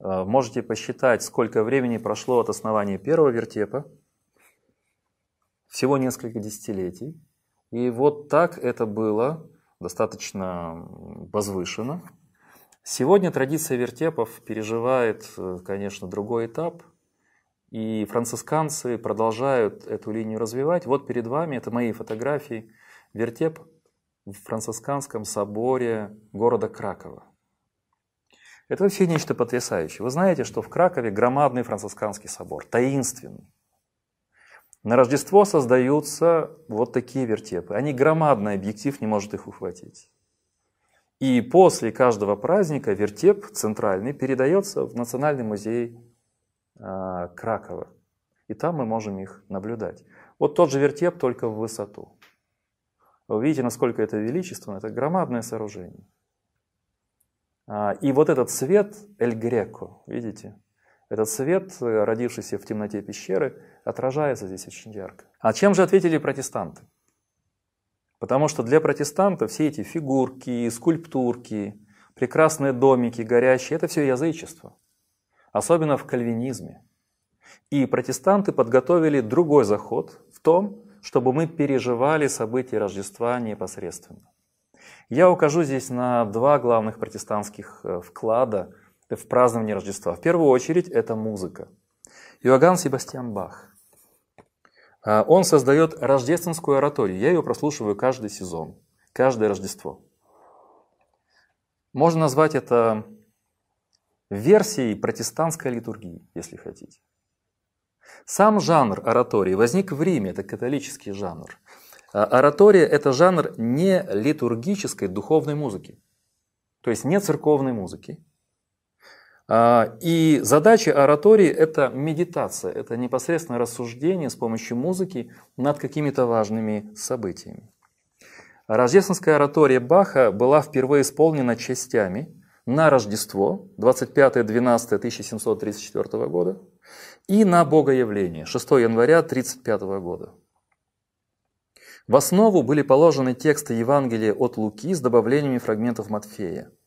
Э, можете посчитать, сколько времени прошло от основания первого вертепа. Всего несколько десятилетий. И вот так это было достаточно возвышенно. Сегодня традиция вертепов переживает, э, конечно, другой этап, и францисканцы продолжают эту линию развивать. Вот перед вами, это мои фотографии, вертеп в францисканском соборе города Кракова. Это вообще нечто потрясающее. Вы знаете, что в Кракове громадный францисканский собор, таинственный. На Рождество создаются вот такие вертепы. Они громадные, объектив не может их ухватить. И после каждого праздника вертеп центральный передается в Национальный музей а, Кракова. И там мы можем их наблюдать. Вот тот же вертеп, только в высоту. Вы видите, насколько это величественно, это громадное сооружение. А, и вот этот свет Эль Греко, видите, этот свет, э, родившийся в темноте пещеры, отражается здесь очень ярко. А чем же ответили протестанты? Потому что для протестанта все эти фигурки, скульптурки, прекрасные домики, горящие – это все язычество. Особенно в кальвинизме. И протестанты подготовили другой заход в том, чтобы мы переживали события Рождества непосредственно. Я укажу здесь на два главных протестантских э, вклада – в праздновании Рождества. В первую очередь это музыка. Иоганн Себастьян Бах. А, он создает рождественскую ораторию. Я ее прослушиваю каждый сезон, каждое Рождество. Можно назвать это версией протестантской литургии, если хотите. Сам жанр оратории возник в Риме, это католический жанр. А, оратория – это жанр не литургической духовной музыки. То есть не церковной музыки, а, и задача оратории – это медитация, это непосредственное рассуждение с помощью музыки над какими-то важными событиями. Рождественская оратория Баха была впервые исполнена частями на Рождество 25-12-1734 года и на Богоявление 6 января 1935 года. В основу были положены тексты Евангелия от Луки с добавлениями фрагментов Матфея –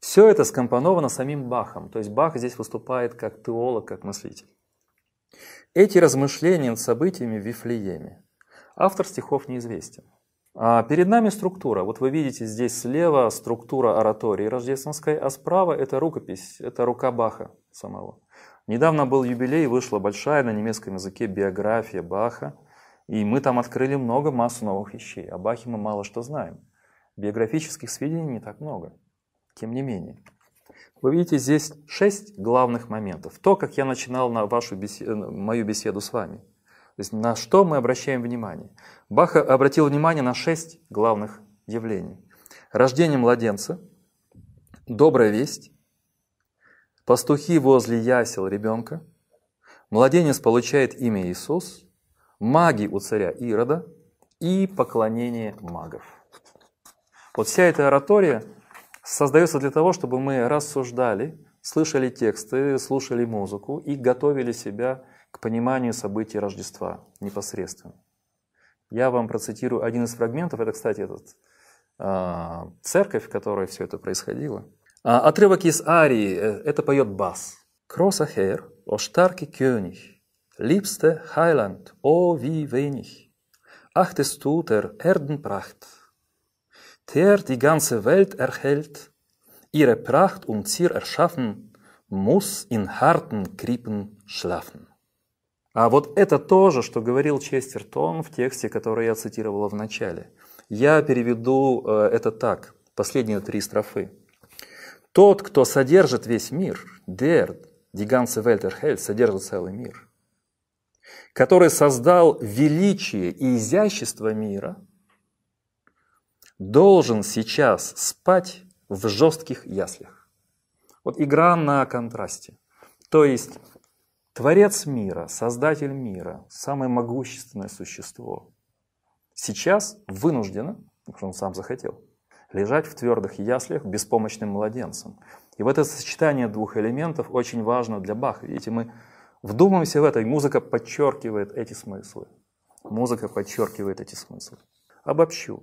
все это скомпоновано самим Бахом, то есть Бах здесь выступает как теолог, как мыслитель. Эти размышления над событиями в Вифлееме. Автор стихов неизвестен. А перед нами структура. Вот вы видите здесь слева структура оратории рождественской, а справа это рукопись, это рука Баха самого. Недавно был юбилей, вышла большая на немецком языке биография Баха, и мы там открыли много массу новых вещей. О Бахе мы мало что знаем. Биографических сведений не так много. Тем не менее, вы видите здесь шесть главных моментов. То, как я начинал на вашу беседу, э, мою беседу с вами. То есть на что мы обращаем внимание. Баха обратил внимание на шесть главных явлений. Рождение младенца, добрая весть, пастухи возле ясел ребенка, младенец получает имя Иисус, маги у царя Ирода и поклонение магов. Вот вся эта оратория – создается для того, чтобы мы рассуждали, слышали тексты, слушали музыку и готовили себя к пониманию событий Рождества непосредственно. Я вам процитирую один из фрагментов, это, кстати, этот, э, церковь, в которой все это происходило. А, отрывок из Арии, э, это поет бас. Кросахер, о штарки кёниг, липсте хайланд, о ви вених, ахтестутер эрденпрахт der die ganze Welt erhält, ihre Pracht und Zier erschaffen, muss in harten Krippen schlafen. А вот это тоже, что говорил Честертон в тексте, который я цитировала в начале. Я переведу э, это так, последние три строфы. Тот, кто содержит весь мир, der, die ganze Welt erhält, содержит целый мир, который создал величие и изящество мира – должен сейчас спать в жестких яслях. Вот игра на контрасте. То есть Творец мира, Создатель мира, самое могущественное существо, сейчас вынуждено, потому что он сам захотел, лежать в твердых яслях беспомощным младенцем. И вот это сочетание двух элементов очень важно для Баха. Видите, мы вдумаемся в это, и музыка подчеркивает эти смыслы. Музыка подчеркивает эти смыслы. Обобщу.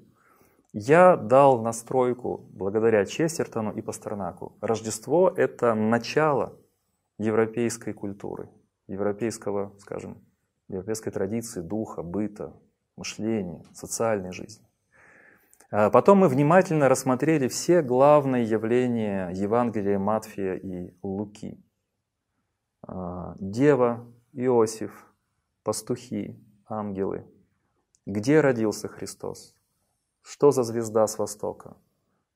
Я дал настройку благодаря Честертону и Пастернаку. Рождество — это начало европейской культуры, европейского, скажем, европейской традиции, духа, быта, мышления, социальной жизни. А потом мы внимательно рассмотрели все главные явления Евангелия Матфея и Луки. А, Дева, Иосиф, пастухи, ангелы. Где родился Христос? Что за звезда с востока?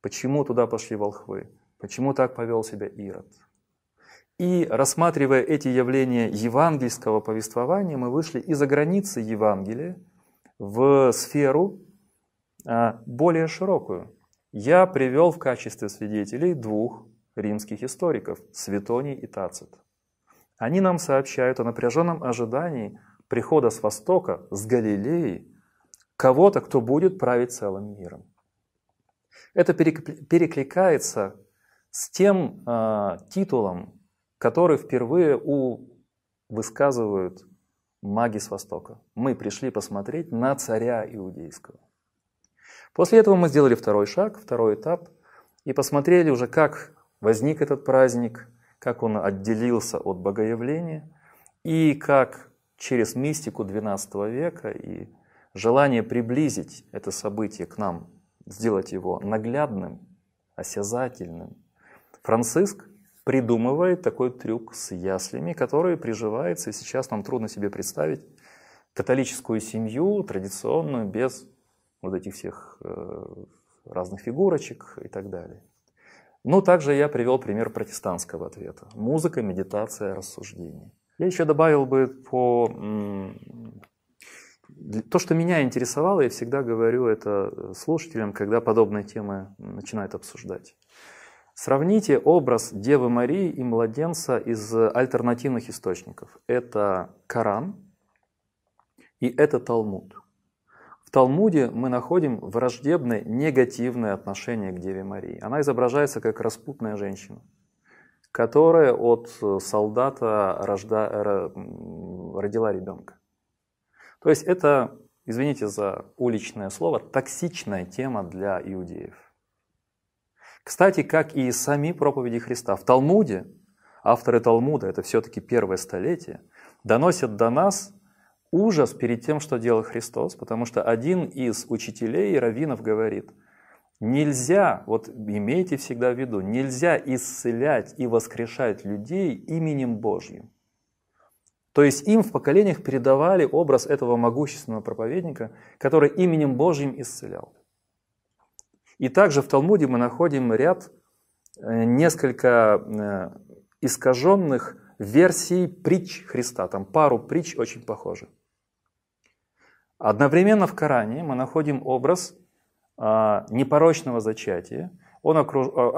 Почему туда пошли волхвы? Почему так повел себя Ирод? И рассматривая эти явления евангельского повествования, мы вышли из-за границы Евангелия в сферу а, более широкую. Я привел в качестве свидетелей двух римских историков – Светоний и Тацит. Они нам сообщают о напряженном ожидании прихода с Востока, с Галилеи, кого-то, кто будет править целым миром. Это перекликается с тем э, титулом, который впервые у высказывают маги с Востока. Мы пришли посмотреть на царя иудейского. После этого мы сделали второй шаг, второй этап, и посмотрели уже, как возник этот праздник, как он отделился от богоявления, и как через мистику XII века и желание приблизить это событие к нам, сделать его наглядным, осязательным. Франциск придумывает такой трюк с яслями, который приживается, и сейчас нам трудно себе представить католическую семью, традиционную, без вот этих всех э, разных фигурочек и так далее. Ну, также я привел пример протестантского ответа. Музыка, медитация, рассуждение. Я еще добавил бы по то, что меня интересовало, я всегда говорю это э, слушателям, когда подобные темы начинают обсуждать. Сравните образ Девы Марии и младенца из э, альтернативных источников. Это Коран и это Талмуд. В Талмуде мы находим враждебное, негативное отношение к Деве Марии. Она изображается как распутная женщина, которая от э, солдата рожда... родила ребенка. То есть это, извините за уличное слово, токсичная тема для иудеев. Кстати, как и сами проповеди Христа. В Талмуде, авторы Талмуда, это все-таки первое столетие, доносят до нас ужас перед тем, что делал Христос, потому что один из учителей и раввинов говорит, нельзя, вот имейте всегда в виду, нельзя исцелять и воскрешать людей именем Божьим. То есть им в поколениях передавали образ этого могущественного проповедника, который именем Божьим исцелял. И также в Талмуде мы находим ряд, э, несколько э, искаженных версий притч Христа. Там пару притч очень похожи. Одновременно в Коране мы находим образ а, непорочного зачатия. Он э,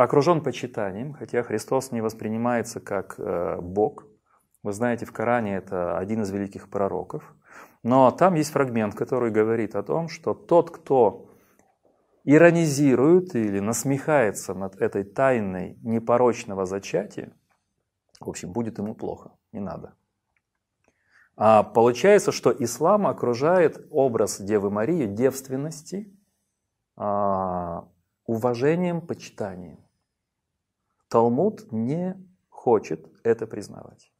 окружен почитанием, хотя Христос не воспринимается как Бог – вы знаете, в Коране это один из великих пророков. Но там есть фрагмент, который говорит о том, что тот, кто иронизирует или насмехается над этой тайной непорочного зачатия, в общем, будет ему плохо, не надо. А получается, что ислам окружает образ Девы Марии девственности а, уважением, почитанием. Талмуд не хочет это признавать.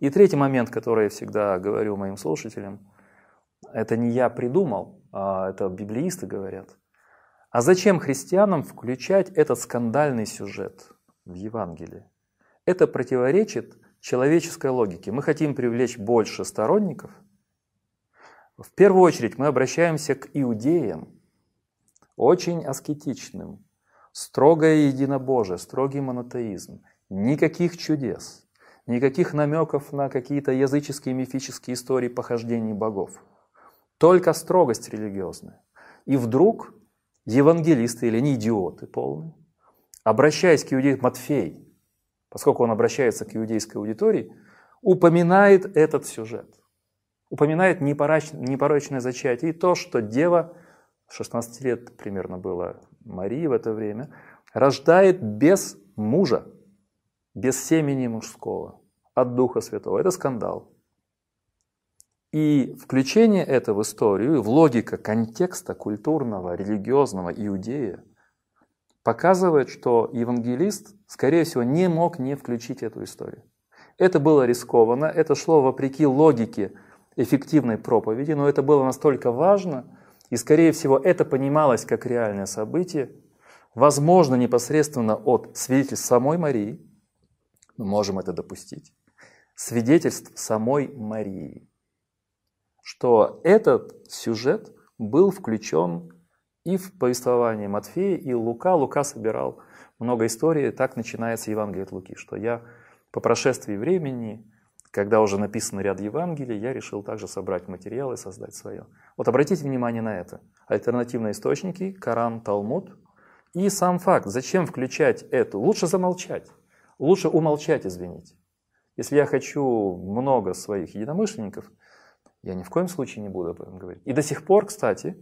И третий момент, который я всегда говорю моим слушателям, это не я придумал, а это библеисты говорят. А зачем христианам включать этот скандальный сюжет в Евангелие? Это противоречит человеческой логике. Мы хотим привлечь больше сторонников. В первую очередь мы обращаемся к иудеям, очень аскетичным, строгое единобожие, строгий монотеизм, никаких чудес – Никаких намеков на какие-то языческие мифические истории похождений богов. Только строгость религиозная. И вдруг евангелисты или не идиоты полные, обращаясь к иудеям, Матфей, поскольку он обращается к иудейской аудитории, упоминает этот сюжет. Упоминает непорочное зачатие и то, что дева, 16 лет примерно было Марии в это время, рождает без мужа без семени мужского, от Духа Святого. Это скандал. И включение это в историю, в логика контекста культурного, религиозного иудея показывает, что евангелист, скорее всего, не мог не включить эту историю. Это было рискованно, это шло вопреки логике эффективной проповеди, но это было настолько важно, и, скорее всего, это понималось как реальное событие, возможно, непосредственно от свидетельств самой Марии, мы можем это допустить, свидетельств самой Марии, что этот сюжет был включен и в повествование Матфея, и Лука. Лука собирал много историй, так начинается Евангелие от Луки, что я по прошествии времени, когда уже написан ряд Евангелий, я решил также собрать материалы и создать свое. Вот обратите внимание на это. Альтернативные источники, Коран, Талмуд и сам факт. Зачем включать эту? Лучше замолчать. Лучше умолчать, извините. Если я хочу много своих единомышленников, я ни в коем случае не буду об этом говорить. И до сих пор, кстати,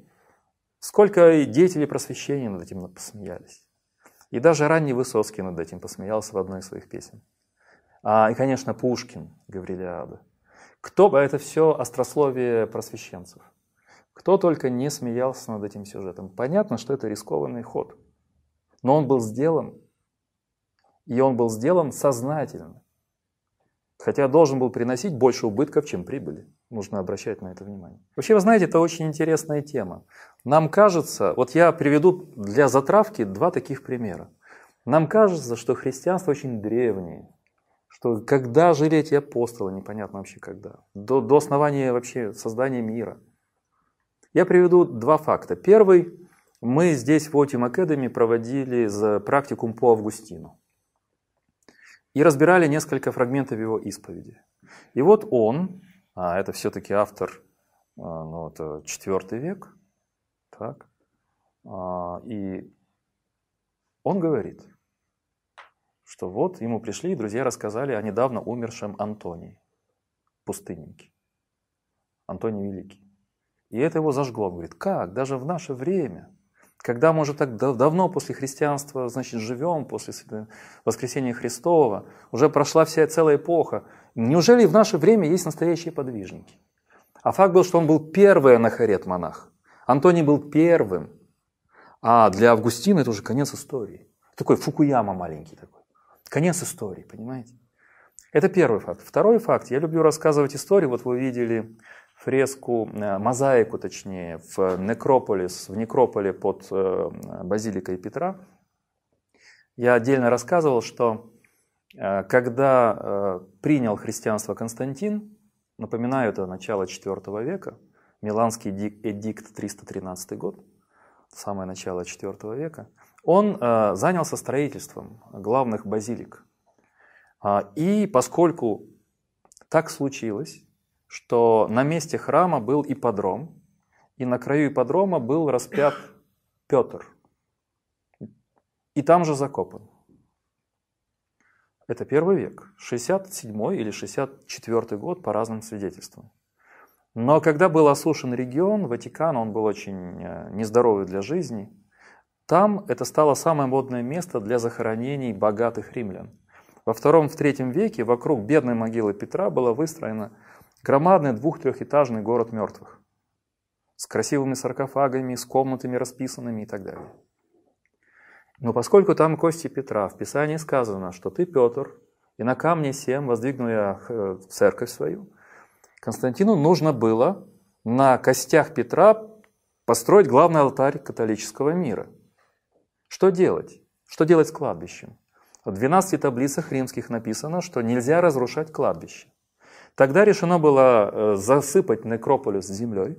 сколько деятелей просвещения над этим посмеялись. И даже ранний Высоцкий над этим посмеялся в одной из своих песен. А, и, конечно, Пушкин, Гаврилиада. Кто бы а это все острословие просвещенцев. Кто только не смеялся над этим сюжетом. Понятно, что это рискованный ход. Но он был сделан и он был сделан сознательно. Хотя должен был приносить больше убытков, чем прибыли. Нужно обращать на это внимание. Вообще, вы знаете, это очень интересная тема. Нам кажется, вот я приведу для затравки два таких примера. Нам кажется, что христианство очень древнее, что когда жили эти апостолы, непонятно вообще когда, до, до основания вообще создания мира. Я приведу два факта. Первый, мы здесь в Отим Академи проводили практикум по Августину и разбирали несколько фрагментов его исповеди. И вот он, а это все-таки автор, а, ну, это IV век, так, а, и он говорит, что вот ему пришли, и друзья рассказали о недавно умершем Антонии, пустыннике, Антоний Великий. И это его зажгло. Он говорит, как, даже в наше время – когда мы уже так давно после христианства, значит, живем, после воскресения Христова, уже прошла вся целая эпоха, неужели в наше время есть настоящие подвижники? А факт был, что он был первый анахарет монах. Антоний был первым. А для Августина это уже конец истории. Такой Фукуяма маленький такой. Конец истории, понимаете? Это первый факт. Второй факт. Я люблю рассказывать истории. Вот вы видели фреску, э, мозаику точнее, в некрополис, в некрополе под э, базиликой Петра. Я отдельно рассказывал, что э, когда принял христианство Константин, напоминаю, это начало IV века, Миланский эдикт 313 год, самое начало IV века, он занялся строительством главных базилик. А, и поскольку так случилось, что на месте храма был ипподром, и на краю ипподрома был распят Петр. И там же закопан. Это первый век, 67 или 64 год по разным свидетельствам. Но когда был осушен регион, Ватикан, он был очень э, нездоровый для жизни, там это стало самое модное место для захоронений богатых римлян. Во втором, в третьем веке вокруг бедной могилы Петра было выстроено Громадный двух-трехэтажный город мертвых. С красивыми саркофагами, с комнатами расписанными и так далее. Но поскольку там кости Петра, в Писании сказано, что ты, Петр, и на камне семь воздвигну я э, церковь свою, Константину нужно было на костях Петра построить главный алтарь католического мира. Что делать? Что делать с кладбищем? В 12 таблицах римских написано, что нельзя разрушать кладбище. Тогда решено было э, засыпать некрополис землей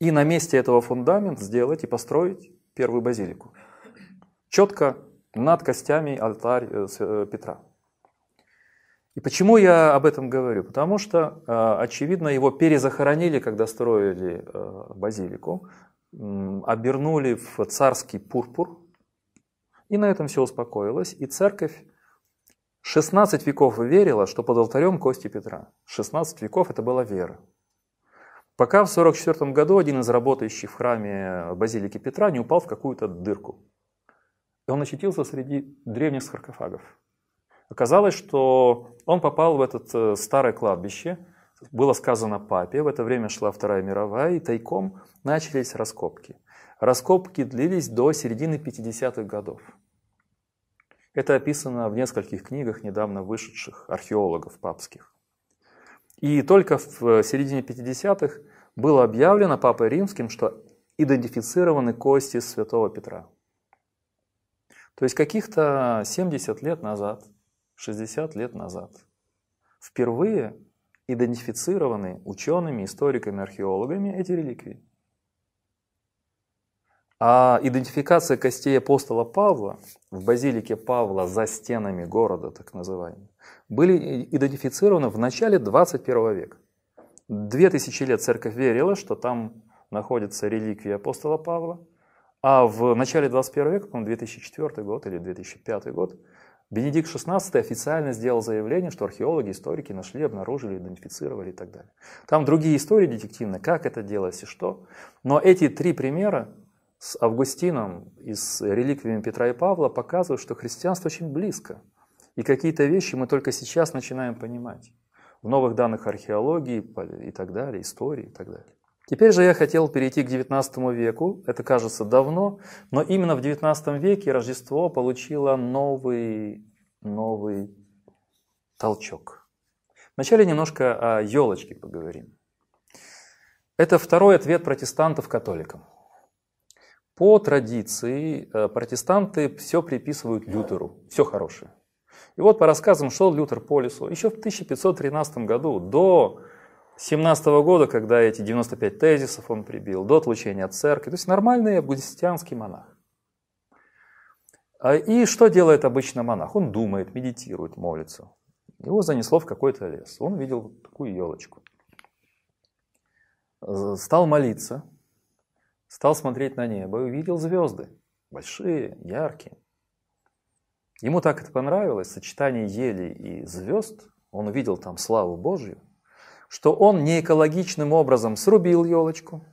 и на месте этого фундамент сделать и построить первую базилику. Четко над костями алтарь э, э, Петра. И почему я об этом говорю? Потому что, очевидно, его перезахоронили, когда строили базилику, обернули в царский пурпур, и на этом все успокоилось, и церковь 16 веков верила, что под алтарем кости Петра. 16 веков это была вера. Пока в 1944 году один из работающих в храме базилики Петра не упал в какую-то дырку. И он очутился среди древних саркофагов. Оказалось, что он попал в это э, старое кладбище, было сказано папе, в это время шла Вторая мировая, и тайком начались раскопки. Раскопки длились до середины 50-х годов. Это описано в нескольких книгах, недавно вышедших археологов папских. И только в э, середине 50-х было объявлено Папой Римским, что идентифицированы кости святого Петра. То есть каких-то 70 лет назад, 60 лет назад, впервые идентифицированы учеными, историками, археологами эти реликвии. А идентификация костей апостола Павла в базилике Павла за стенами города, так называемые, были идентифицированы в начале 21 века. Две тысячи лет церковь верила, что там находятся реликвии апостола Павла, а в начале 21 века, по-моему, 2004 год или 2005 год, Бенедикт XVI официально сделал заявление, что археологи, историки нашли, обнаружили, идентифицировали и так далее. Там другие истории детективные, как это делалось и что. Но эти три примера с Августином и с реликвиями Петра и Павла показывают, что христианство очень близко. И какие-то вещи мы только сейчас начинаем понимать. В новых данных археологии и так далее, истории и так далее. Теперь же я хотел перейти к XIX веку. Это кажется давно, но именно в XIX веке Рождество получило новый, новый толчок. Вначале немножко о елочке поговорим. Это второй ответ протестантов католикам. По традиции э, протестанты все приписывают Лютеру, все хорошее. И вот по рассказам шел Лютер по лесу. Еще в 1513 году, до 17 года, когда эти 95 тезисов он прибил, до отлучения от церкви. То есть нормальный августинский монах. А, и что делает обычно монах? Он думает, медитирует, молится. Его занесло в какой-то лес. Он видел такую елочку. Стал молиться, Стал смотреть на небо и увидел звезды. Большие, яркие. Ему так это понравилось, сочетание ели и звезд, он увидел там славу Божью, что он не экологичным образом срубил елочку.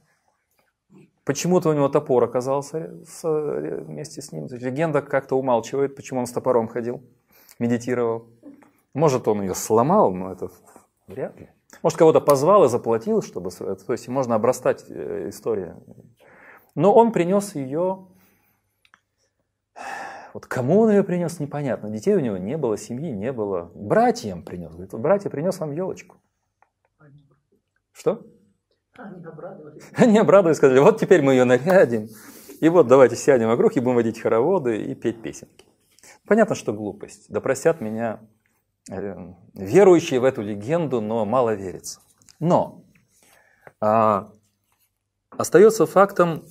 Почему-то у него топор оказался вместе с ним. Легенда как-то умалчивает, почему он с топором ходил, медитировал. Может, он ее сломал, но это вряд ли. Может, кого-то позвал и заплатил, чтобы... То есть можно обрастать э, история но он принес ее... Вот кому он ее принес, непонятно. Детей у него не было, семьи не было. Братьям принес. Говорит, братья принес вам елочку. Что? Они обрадовались. сказали, вот теперь мы ее нарядим. И вот давайте сядем вокруг и будем водить хороводы и петь песенки. Понятно, что глупость. Да простят меня э, верующие в эту легенду, но мало верится. Но а, остается фактом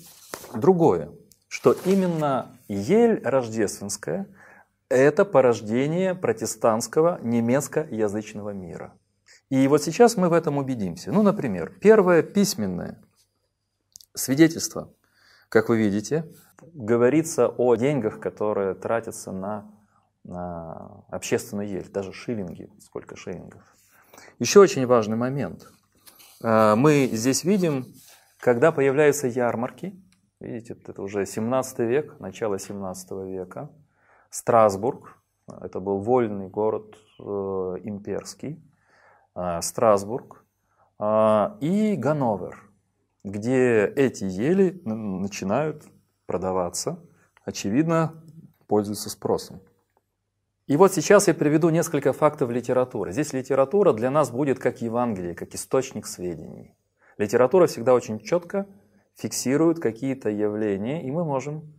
другое, что именно ель рождественская – это порождение протестантского немецкоязычного мира. И вот сейчас мы в этом убедимся. Ну, например, первое письменное свидетельство, как вы видите, говорится о деньгах, которые тратятся на, на общественную ель, даже шиллинги, сколько шиллингов. Еще очень важный момент. Э, мы здесь видим, когда появляются ярмарки, Видите, это уже 17 век, начало 17 века. Страсбург, это был вольный город э, имперский, э, Страсбург э, и Ганновер, где эти ели начинают продаваться, очевидно, пользуются спросом. И вот сейчас я приведу несколько фактов литературы. Здесь литература для нас будет как Евангелие, как источник сведений. Литература всегда очень четко фиксируют какие-то явления, и мы можем,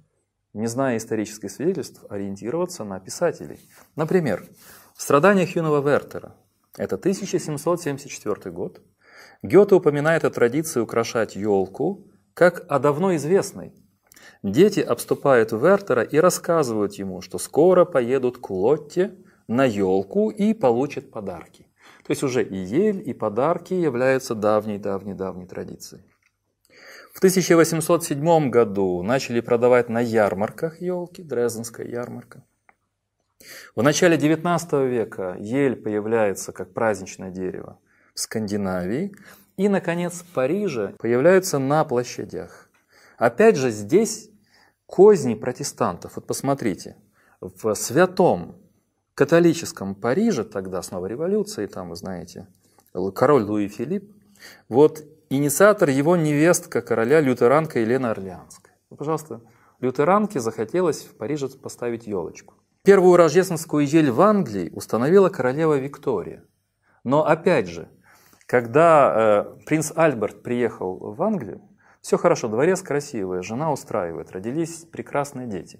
не зная исторических свидетельств, ориентироваться на писателей. Например, в «Страданиях юного Вертера» это 1774 год, Гёте упоминает о традиции украшать елку как о давно известной. Дети обступают Вертера и рассказывают ему, что скоро поедут к Лотте на елку и получат подарки. То есть уже и ель, и подарки являются давней-давней-давней традицией. В 1807 году начали продавать на ярмарках елки, Дрезденская ярмарка. В начале 19 века ель появляется как праздничное дерево в Скандинавии. И, наконец, в Париже появляются на площадях. Опять же, здесь козни протестантов. Вот посмотрите, в святом католическом Париже, тогда снова революция, там, вы знаете, король Луи Филипп, вот инициатор его невестка короля лютеранка Елена Орлеанская. Ну, пожалуйста, лютеранке захотелось в Париже поставить елочку. Первую рождественскую ель в Англии установила королева Виктория. Но опять же, когда э, принц Альберт приехал в Англию, все хорошо, дворец красивый, жена устраивает, родились прекрасные дети.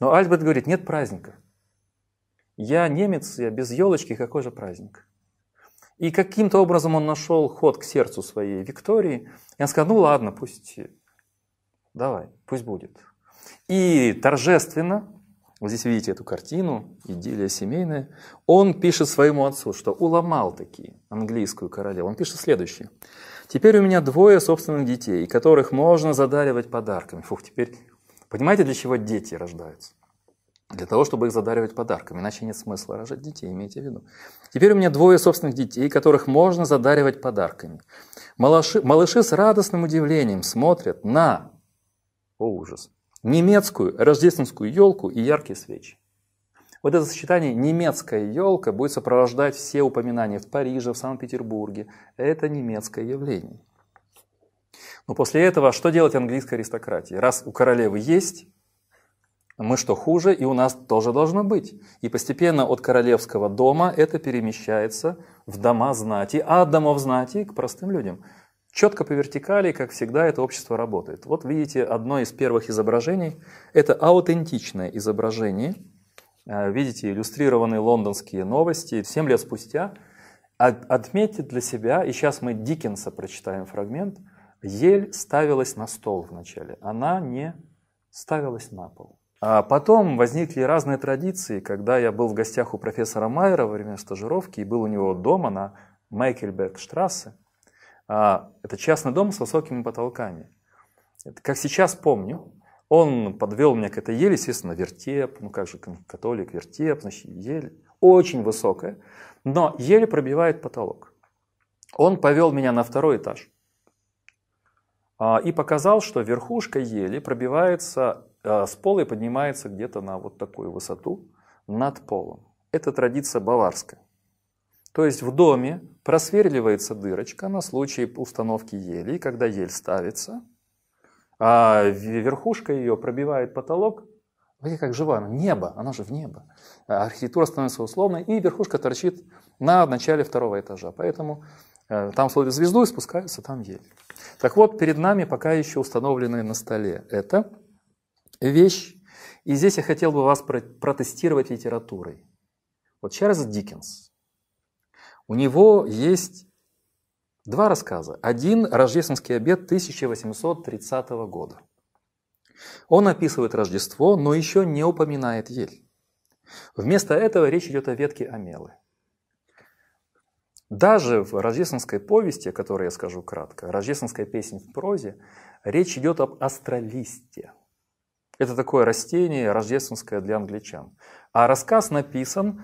Но Альберт говорит, нет праздника. Я немец, я без елочки, какой же праздник? И каким-то образом он нашел ход к сердцу своей Виктории. И он сказал, ну ладно, пусть, давай, пусть будет. И торжественно, вот здесь видите эту картину, идиллия семейная, он пишет своему отцу, что уломал таки английскую королеву. Он пишет следующее. «Теперь у меня двое собственных детей, которых можно задаривать подарками». Фух, теперь, понимаете, для чего дети рождаются? для того, чтобы их задаривать подарками, иначе нет смысла рожать детей, имейте в виду. Теперь у меня двое собственных детей, которых можно задаривать подарками. Малыши, малыши с радостным удивлением смотрят на, о ужас, немецкую рождественскую елку и яркие свечи. Вот это сочетание «немецкая елка» будет сопровождать все упоминания в Париже, в Санкт-Петербурге. Это немецкое явление. Но после этого что делать английской аристократии? Раз у королевы есть мы что, хуже, и у нас тоже должно быть. И постепенно от королевского дома это перемещается в дома знати, а от домов знати к простым людям. Четко по вертикали, как всегда, это общество работает. Вот видите, одно из первых изображений – это аутентичное изображение. А, видите, иллюстрированные лондонские новости. Семь лет спустя отметьте для себя, и сейчас мы Диккенса прочитаем фрагмент, ель ставилась на стол вначале, она не ставилась на пол. А потом возникли разные традиции. Когда я был в гостях у профессора Майера во время стажировки и был у него дома на Майкельберг-штрассе, а, это частный дом с высокими потолками. Как сейчас помню, он подвел меня к этой еле, естественно, вертеп, ну как же католик, вертеп, значит, ель, очень высокая, но еле пробивает потолок. Он повел меня на второй этаж а, и показал, что верхушка ели пробивается Э, с пола и поднимается где-то на вот такую высоту над полом. Это традиция баварская. То есть в доме просверливается дырочка на случай установки ели, и когда ель ставится, а верхушка ее пробивает потолок, Смотрите, как жива она, небо, она же в небо. Э, архитектура становится условной, и верхушка торчит на начале второго этажа. Поэтому э, там словит звезду и спускается, там ель. Так вот, перед нами пока еще установленные на столе это вещь, и здесь я хотел бы вас протестировать литературой. Вот Чарльз Диккенс. У него есть два рассказа. Один – «Рождественский обед» 1830 года. Он описывает Рождество, но еще не упоминает ель. Вместо этого речь идет о ветке амелы. Даже в рождественской повести, о которой я скажу кратко, рождественская песня в прозе, речь идет об астролисте – это такое растение рождественское для англичан. А рассказ написан,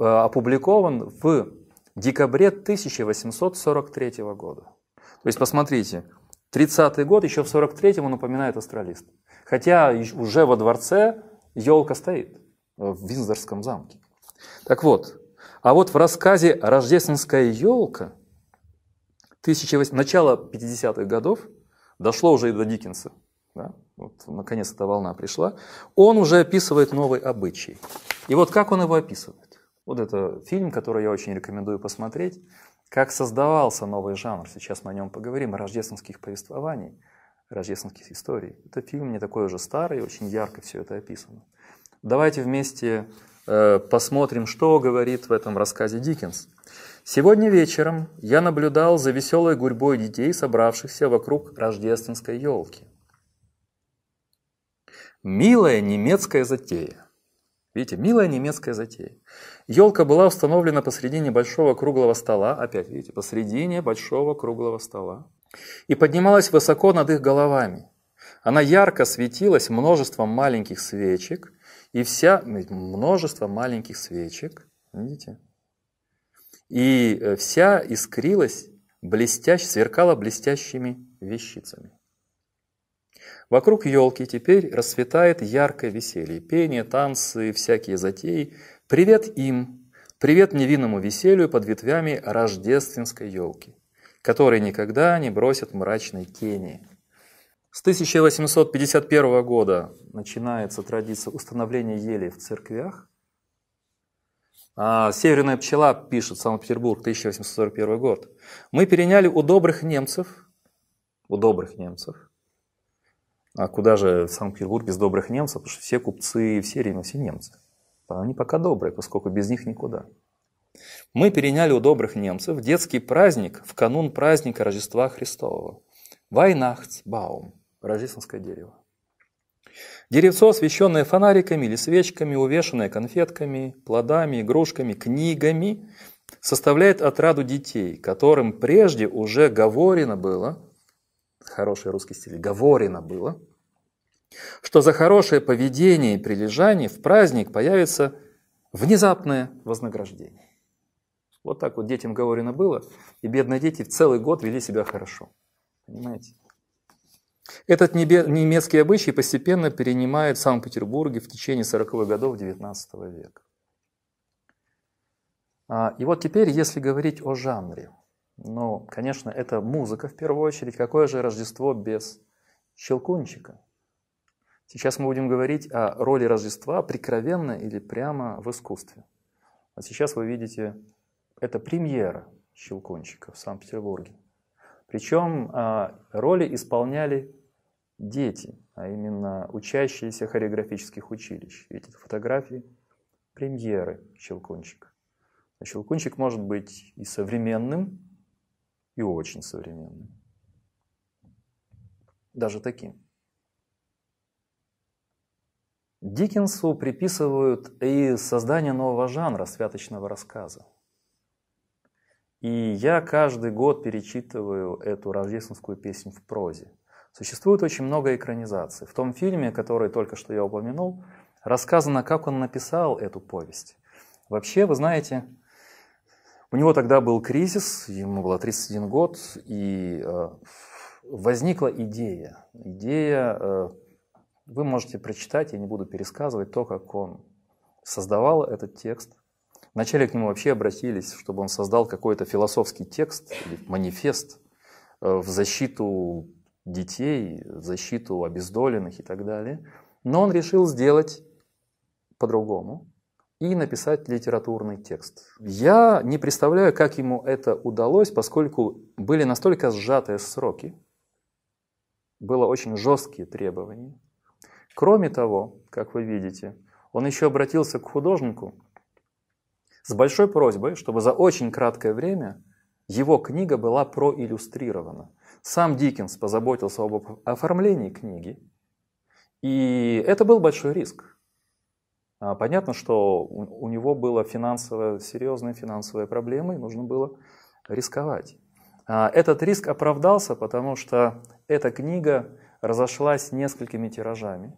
э, опубликован в декабре 1843 года. То есть, посмотрите, 30-й год, еще в 43-м он упоминает астралист. Хотя уже во дворце елка стоит э, в Винзорском замке. Так вот, а вот в рассказе «Рождественская елка» 18... начала 50-х годов дошло уже и до Диккенса. Да? вот, наконец эта волна пришла, он уже описывает новый обычай. И вот как он его описывает? Вот это фильм, который я очень рекомендую посмотреть. Как создавался новый жанр, сейчас мы о нем поговорим, о рождественских повествований, рождественских историй. Это фильм не такой уже старый, очень ярко все это описано. Давайте вместе э, посмотрим, что говорит в этом рассказе Диккенс. Сегодня вечером я наблюдал за веселой гурьбой детей, собравшихся вокруг рождественской елки. Милая немецкая затея. Видите, милая немецкая затея. Елка была установлена посредине большого круглого стола, опять видите, посредине большого круглого стола, и поднималась высоко над их головами. Она ярко светилась множеством маленьких свечек, и вся, ну, множество маленьких свечек, видите, и э, вся искрилась, блестящ, сверкала блестящими вещицами. Вокруг елки теперь расцветает яркое веселье, пение, танцы, всякие затеи. Привет им, привет невинному веселью под ветвями рождественской елки, которые никогда не бросят мрачной тени. С 1851 года начинается традиция установления елей в церквях. А, «Северная пчела» пишет Санкт-Петербург, 1841 год. «Мы переняли у добрых немцев, у добрых немцев, а куда же в Санкт-Петербург без добрых немцев? Потому что все купцы, все римляне, все немцы. А они пока добрые, поскольку без них никуда. Мы переняли у добрых немцев детский праздник в канун праздника Рождества Христового. Вайнахтсбаум – рождественское дерево. Деревцо, освещенное фонариками или свечками, увешанное конфетками, плодами, игрушками, книгами, составляет отраду детей, которым прежде уже говорено было – хороший русский стиль, говорено было, что за хорошее поведение и прилежание в праздник появится внезапное вознаграждение. Вот так вот детям говорено было, и бедные дети целый год вели себя хорошо. Понимаете? Этот немецкий обычай постепенно перенимает в Санкт-Петербурге в течение 40-х годов XIX века. А, и вот теперь, если говорить о жанре – но, конечно, это музыка в первую очередь. Какое же Рождество без щелкунчика? Сейчас мы будем говорить о роли Рождества прикровенно или прямо в искусстве. А сейчас вы видите, это премьера щелкунчика в Санкт-Петербурге. Причем а, роли исполняли дети, а именно учащиеся хореографических училищ. Видите, фотографии премьеры щелкунчика. А щелкунчик может быть и современным, и очень современным. Даже таким. Диккенсу приписывают и создание нового жанра святочного рассказа. И я каждый год перечитываю эту рождественскую песню в прозе. Существует очень много экранизаций. В том фильме, который только что я упомянул, рассказано, как он написал эту повесть. Вообще, вы знаете, у него тогда был кризис, ему было 31 год, и э, возникла идея. Идея, э, вы можете прочитать, я не буду пересказывать то, как он создавал этот текст. Вначале к нему вообще обратились, чтобы он создал какой-то философский текст или манифест э, в защиту детей, в защиту обездоленных и так далее. Но он решил сделать по-другому и написать литературный текст. Я не представляю, как ему это удалось, поскольку были настолько сжатые сроки, было очень жесткие требования. Кроме того, как вы видите, он еще обратился к художнику с большой просьбой, чтобы за очень краткое время его книга была проиллюстрирована. Сам Диккенс позаботился об оформлении книги, и это был большой риск. А, понятно, что у него было финансово, серьезные финансовые проблемы, и нужно было рисковать. А, этот риск оправдался, потому что эта книга разошлась несколькими тиражами.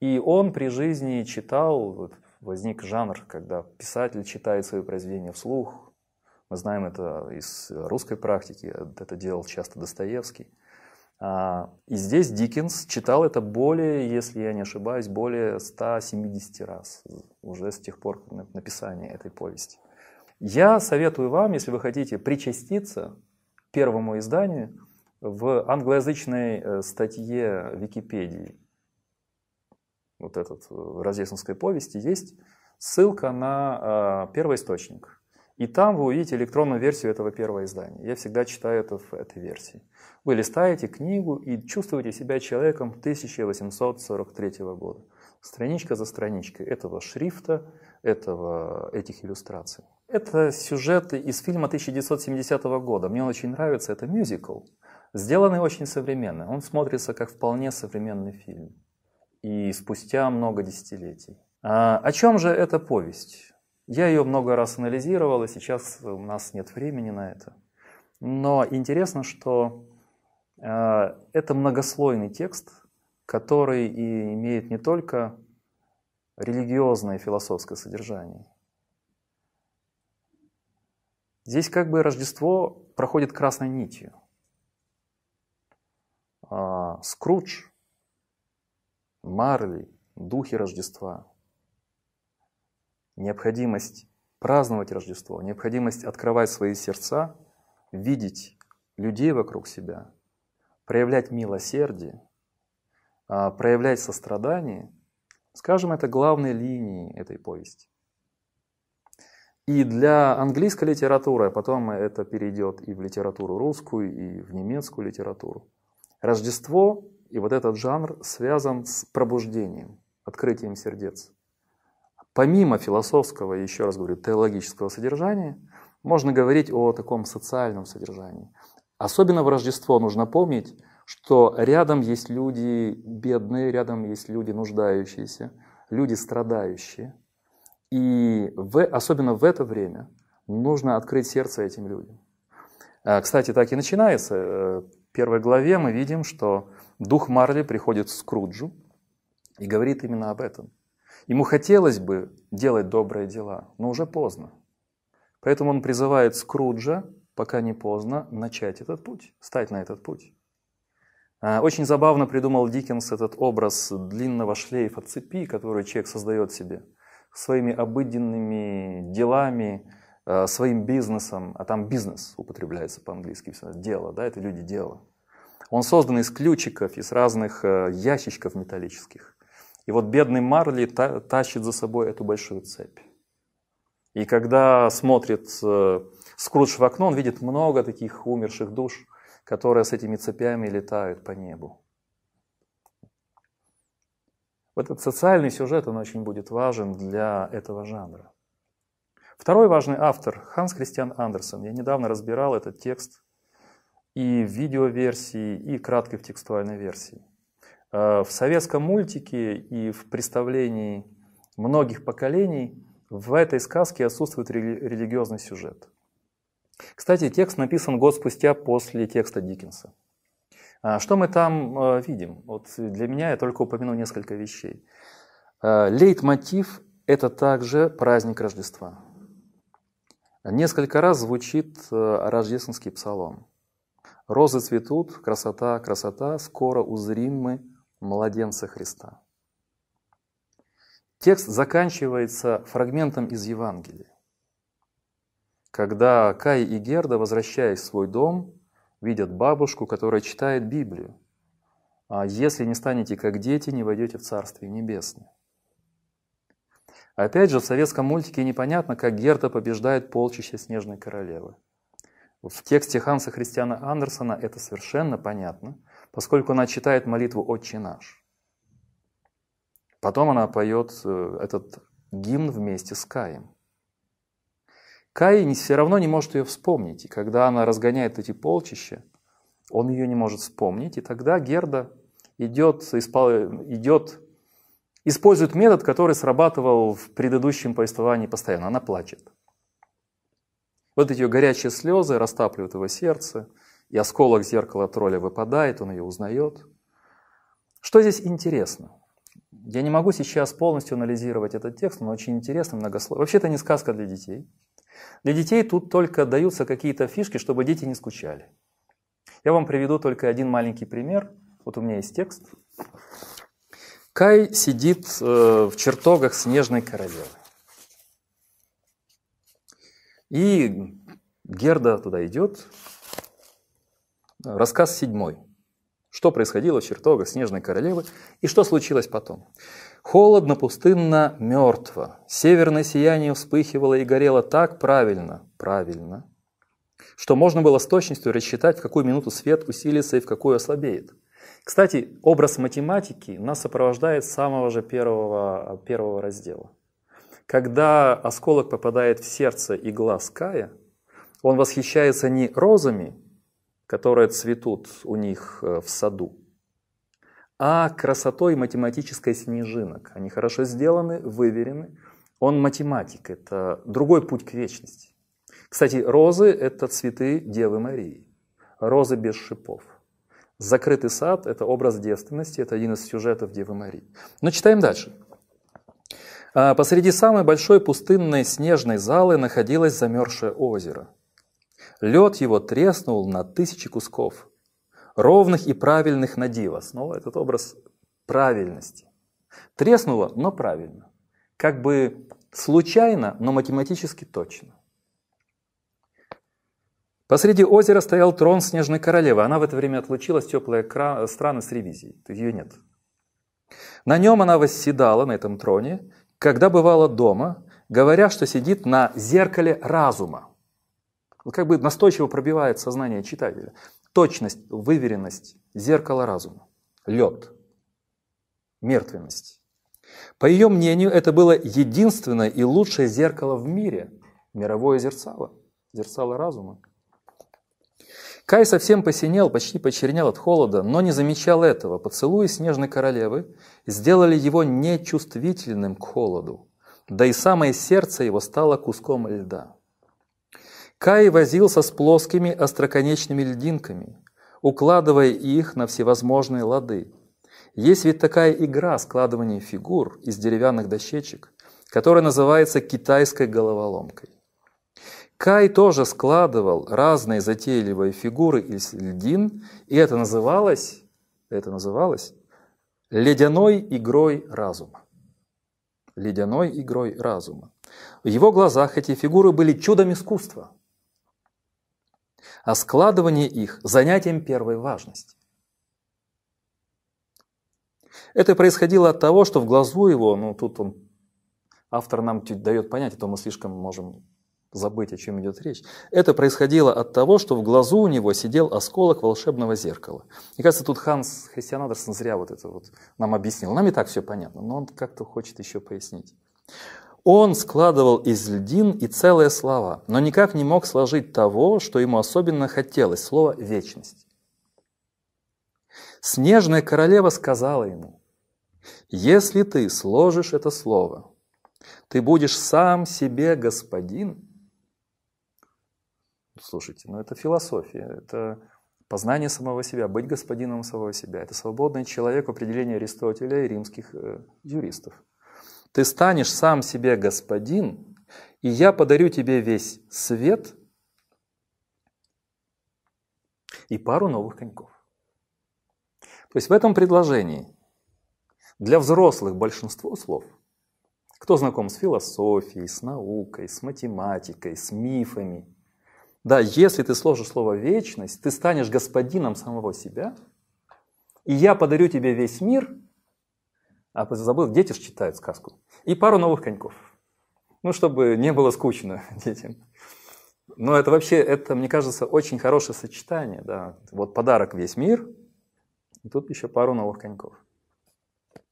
И он при жизни читал, вот возник жанр, когда писатель читает свои произведения вслух. Мы знаем это из русской практики, это делал часто Достоевский. А, и здесь Диккенс читал это более, если я не ошибаюсь, более 170 раз уже с тех пор написания этой повести. Я советую вам, если вы хотите причаститься первому изданию, в англоязычной э, статье Википедии вот этот э, рождественской повести есть ссылка на э, первый источник. И там вы увидите электронную версию этого первого издания. Я всегда читаю это в этой версии. Вы листаете книгу и чувствуете себя человеком 1843 года. Страничка за страничкой этого шрифта, этого, этих иллюстраций. Это сюжеты из фильма 1970 года. Мне он очень нравится, это мюзикл. Сделанный очень современно. Он смотрится как вполне современный фильм. И спустя много десятилетий. А, о чем же эта повесть? Я ее много раз анализировал, и сейчас у нас нет времени на это. Но интересно, что э, это многослойный текст, который и имеет не только религиозное и философское содержание. Здесь как бы Рождество проходит красной нитью. А, Скрудж, Марли, духи Рождества – необходимость праздновать Рождество, необходимость открывать свои сердца, видеть людей вокруг себя, проявлять милосердие, а, проявлять сострадание, скажем, это главные линии этой повести. И для английской литературы, а потом это перейдет и в литературу русскую, и в немецкую литературу, Рождество и вот этот жанр связан с пробуждением, открытием сердец. Помимо философского, еще раз говорю, теологического содержания, можно говорить о таком социальном содержании. Особенно в Рождество нужно помнить, что рядом есть люди бедные, рядом есть люди нуждающиеся, люди страдающие. И в, особенно в это время нужно открыть сердце этим людям. А, кстати, так и начинается. Э, в первой главе мы видим, что дух Марли приходит к Скруджу и говорит именно об этом – Ему хотелось бы делать добрые дела, но уже поздно. Поэтому он призывает Скруджа, пока не поздно, начать этот путь, стать на этот путь. А, очень забавно придумал Диккенс этот образ длинного шлейфа цепи, который человек создает себе своими обыденными делами, а, своим бизнесом, а там бизнес употребляется по-английски, дело, да, это люди дело. Он создан из ключиков, из разных э, ящичков металлических. И вот бедный Марли та тащит за собой эту большую цепь. И когда смотрит э, Скрудж в окно, он видит много таких умерших душ, которые с этими цепями летают по небу. Вот этот социальный сюжет, он очень будет важен для этого жанра. Второй важный автор – Ханс Кристиан Андерсон. Я недавно разбирал этот текст и в видеоверсии, и краткой в текстуальной версии. Э, в советском мультике и в представлении многих поколений в этой сказке отсутствует религиозный сюжет. Кстати, текст написан год спустя после текста Диккенса. А, что мы там э, видим? Вот для меня я только упомяну несколько вещей. Э, лейтмотив – это также праздник Рождества. Несколько раз звучит рождественский псалом. «Розы цветут, красота, красота, скоро узрим мы младенца Христа. Текст заканчивается фрагментом из Евангелия. Когда Кай и Герда, возвращаясь в свой дом, видят бабушку, которая читает Библию. А если не станете как дети, не войдете в Царствие Небесное. Опять же, в советском мультике непонятно, как Герда побеждает полчища Снежной Королевы. В тексте Ханса Христиана Андерсона это совершенно понятно – поскольку она читает молитву «Отче наш». Потом она поет э, этот гимн вместе с Каем. Кай все равно не может ее вспомнить, и когда она разгоняет эти полчища, он ее не может вспомнить, и тогда Герда идет, идет использует метод, который срабатывал в предыдущем повествовании постоянно. Она плачет. Вот эти ее горячие слезы растапливают его сердце – и осколок зеркала тролля выпадает, он ее узнает. Что здесь интересно? Я не могу сейчас полностью анализировать этот текст, но очень интересно, многословно. Вообще это не сказка для детей. Для детей тут только даются какие-то фишки, чтобы дети не скучали. Я вам приведу только один маленький пример. Вот у меня есть текст. Кай сидит э, в чертогах снежной королевы. И Герда туда идет, Рассказ седьмой. Что происходило в чертогах Снежной Королевы и что случилось потом? Холодно, пустынно, мертво. Северное сияние вспыхивало и горело так правильно, правильно, что можно было с точностью рассчитать, в какую минуту свет усилится и в какую ослабеет. Кстати, образ математики нас сопровождает с самого же первого, первого раздела. Когда осколок попадает в сердце и глаз Кая, он восхищается не розами, которые цветут у них э, в саду, а красотой математической снежинок. Они хорошо сделаны, выверены. Он математик, это другой путь к вечности. Кстати, розы – это цветы Девы Марии, розы без шипов. Закрытый сад – это образ девственности, это один из сюжетов Девы Марии. Но читаем дальше. А посреди самой большой пустынной снежной залы находилось замерзшее озеро – Лед его треснул на тысячи кусков, ровных и правильных на диво. Снова этот образ правильности. Треснуло, но правильно. Как бы случайно, но математически точно. Посреди озера стоял трон Снежной Королевы. Она в это время отлучилась в теплые страны с ревизией. Ее нет. На нем она восседала, на этом троне, когда бывала дома, говоря, что сидит на зеркале разума как бы настойчиво пробивает сознание читателя. Точность, выверенность, зеркало разума, лед, мертвенность. По ее мнению, это было единственное и лучшее зеркало в мире, мировое зерцало, зерцало разума. Кай совсем посинел, почти почернел от холода, но не замечал этого. Поцелуи снежной королевы сделали его нечувствительным к холоду, да и самое сердце его стало куском льда. Кай возился с плоскими остроконечными льдинками, укладывая их на всевозможные лады. Есть ведь такая игра складывания фигур из деревянных дощечек, которая называется китайской головоломкой. Кай тоже складывал разные затейливые фигуры из льдин, и это называлось, это называлось ледяной игрой разума. Ледяной игрой разума. В его глазах эти фигуры были чудом искусства – а складывание их занятием первой важности. Это происходило от того, что в глазу его, ну тут он, автор нам чуть дает понять, а то мы слишком можем забыть, о чем идет речь. Это происходило от того, что в глазу у него сидел осколок волшебного зеркала. Мне кажется, тут Ханс Христиан Андерсен зря вот это вот нам объяснил. Нам и так все понятно, но он как-то хочет еще пояснить. Он складывал из льдин и целые слова, но никак не мог сложить того, что ему особенно хотелось, слово «вечность». Снежная королева сказала ему, «Если ты сложишь это слово, ты будешь сам себе господин». Слушайте, ну это философия, это познание самого себя, быть господином самого себя. Это свободный человек определение Аристотеля и римских э, юристов. Ты станешь сам себе господин, и я подарю тебе весь свет и пару новых коньков. То есть в этом предложении для взрослых большинство слов, кто знаком с философией, с наукой, с математикой, с мифами, да, если ты сложишь слово «вечность», ты станешь господином самого себя, и я подарю тебе весь мир – а забыл, дети же читают сказку. И пару новых коньков. Ну, чтобы не было скучно [laughs] детям. Но это вообще, это, мне кажется, очень хорошее сочетание. Да. Вот подарок весь мир, и тут еще пару новых коньков.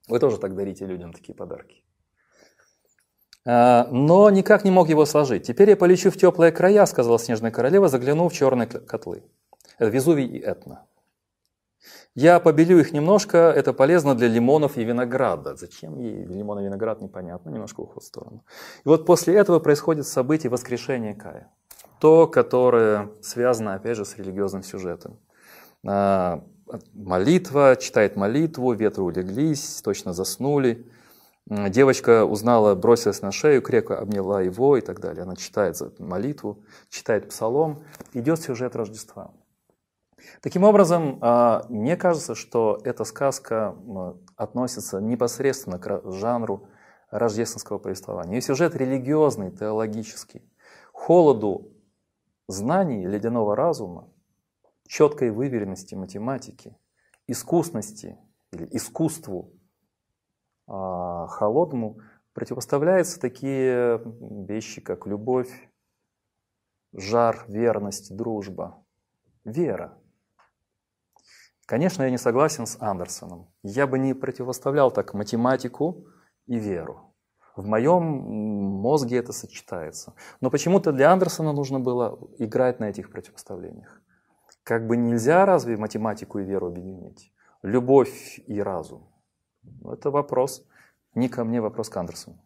Вы тоже так дарите людям такие подарки. А, но никак не мог его сложить. «Теперь я полечу в теплые края», — сказала снежная королева, заглянув в черные котлы. Это Везувий и Этна. Я побелю их немножко, это полезно для лимонов и винограда. Зачем ей лимон и виноград, непонятно, немножко уход в сторону. И вот после этого происходит событие воскрешения Кая. То, которое связано, опять же, с религиозным сюжетом. А, молитва, читает молитву, ветры улеглись, точно заснули. Девочка узнала, бросилась на шею, крепко обняла его и так далее. Она читает молитву, читает псалом. Идет сюжет Рождества. Таким образом, а, мне кажется, что эта сказка относится непосредственно к жанру рождественского повествования. Ее сюжет религиозный, теологический. Холоду знаний ледяного разума, четкой выверенности математики, искусности или искусству а, холодному противопоставляются такие вещи, как любовь, жар, верность, дружба, вера – Конечно, я не согласен с Андерсоном. Я бы не противоставлял так математику и веру. В моем мозге это сочетается. Но почему-то для Андерсона нужно было играть на этих противопоставлениях. Как бы нельзя разве математику и веру объединить? Любовь и разум. Ну, это вопрос не ко мне, вопрос к Андерсону.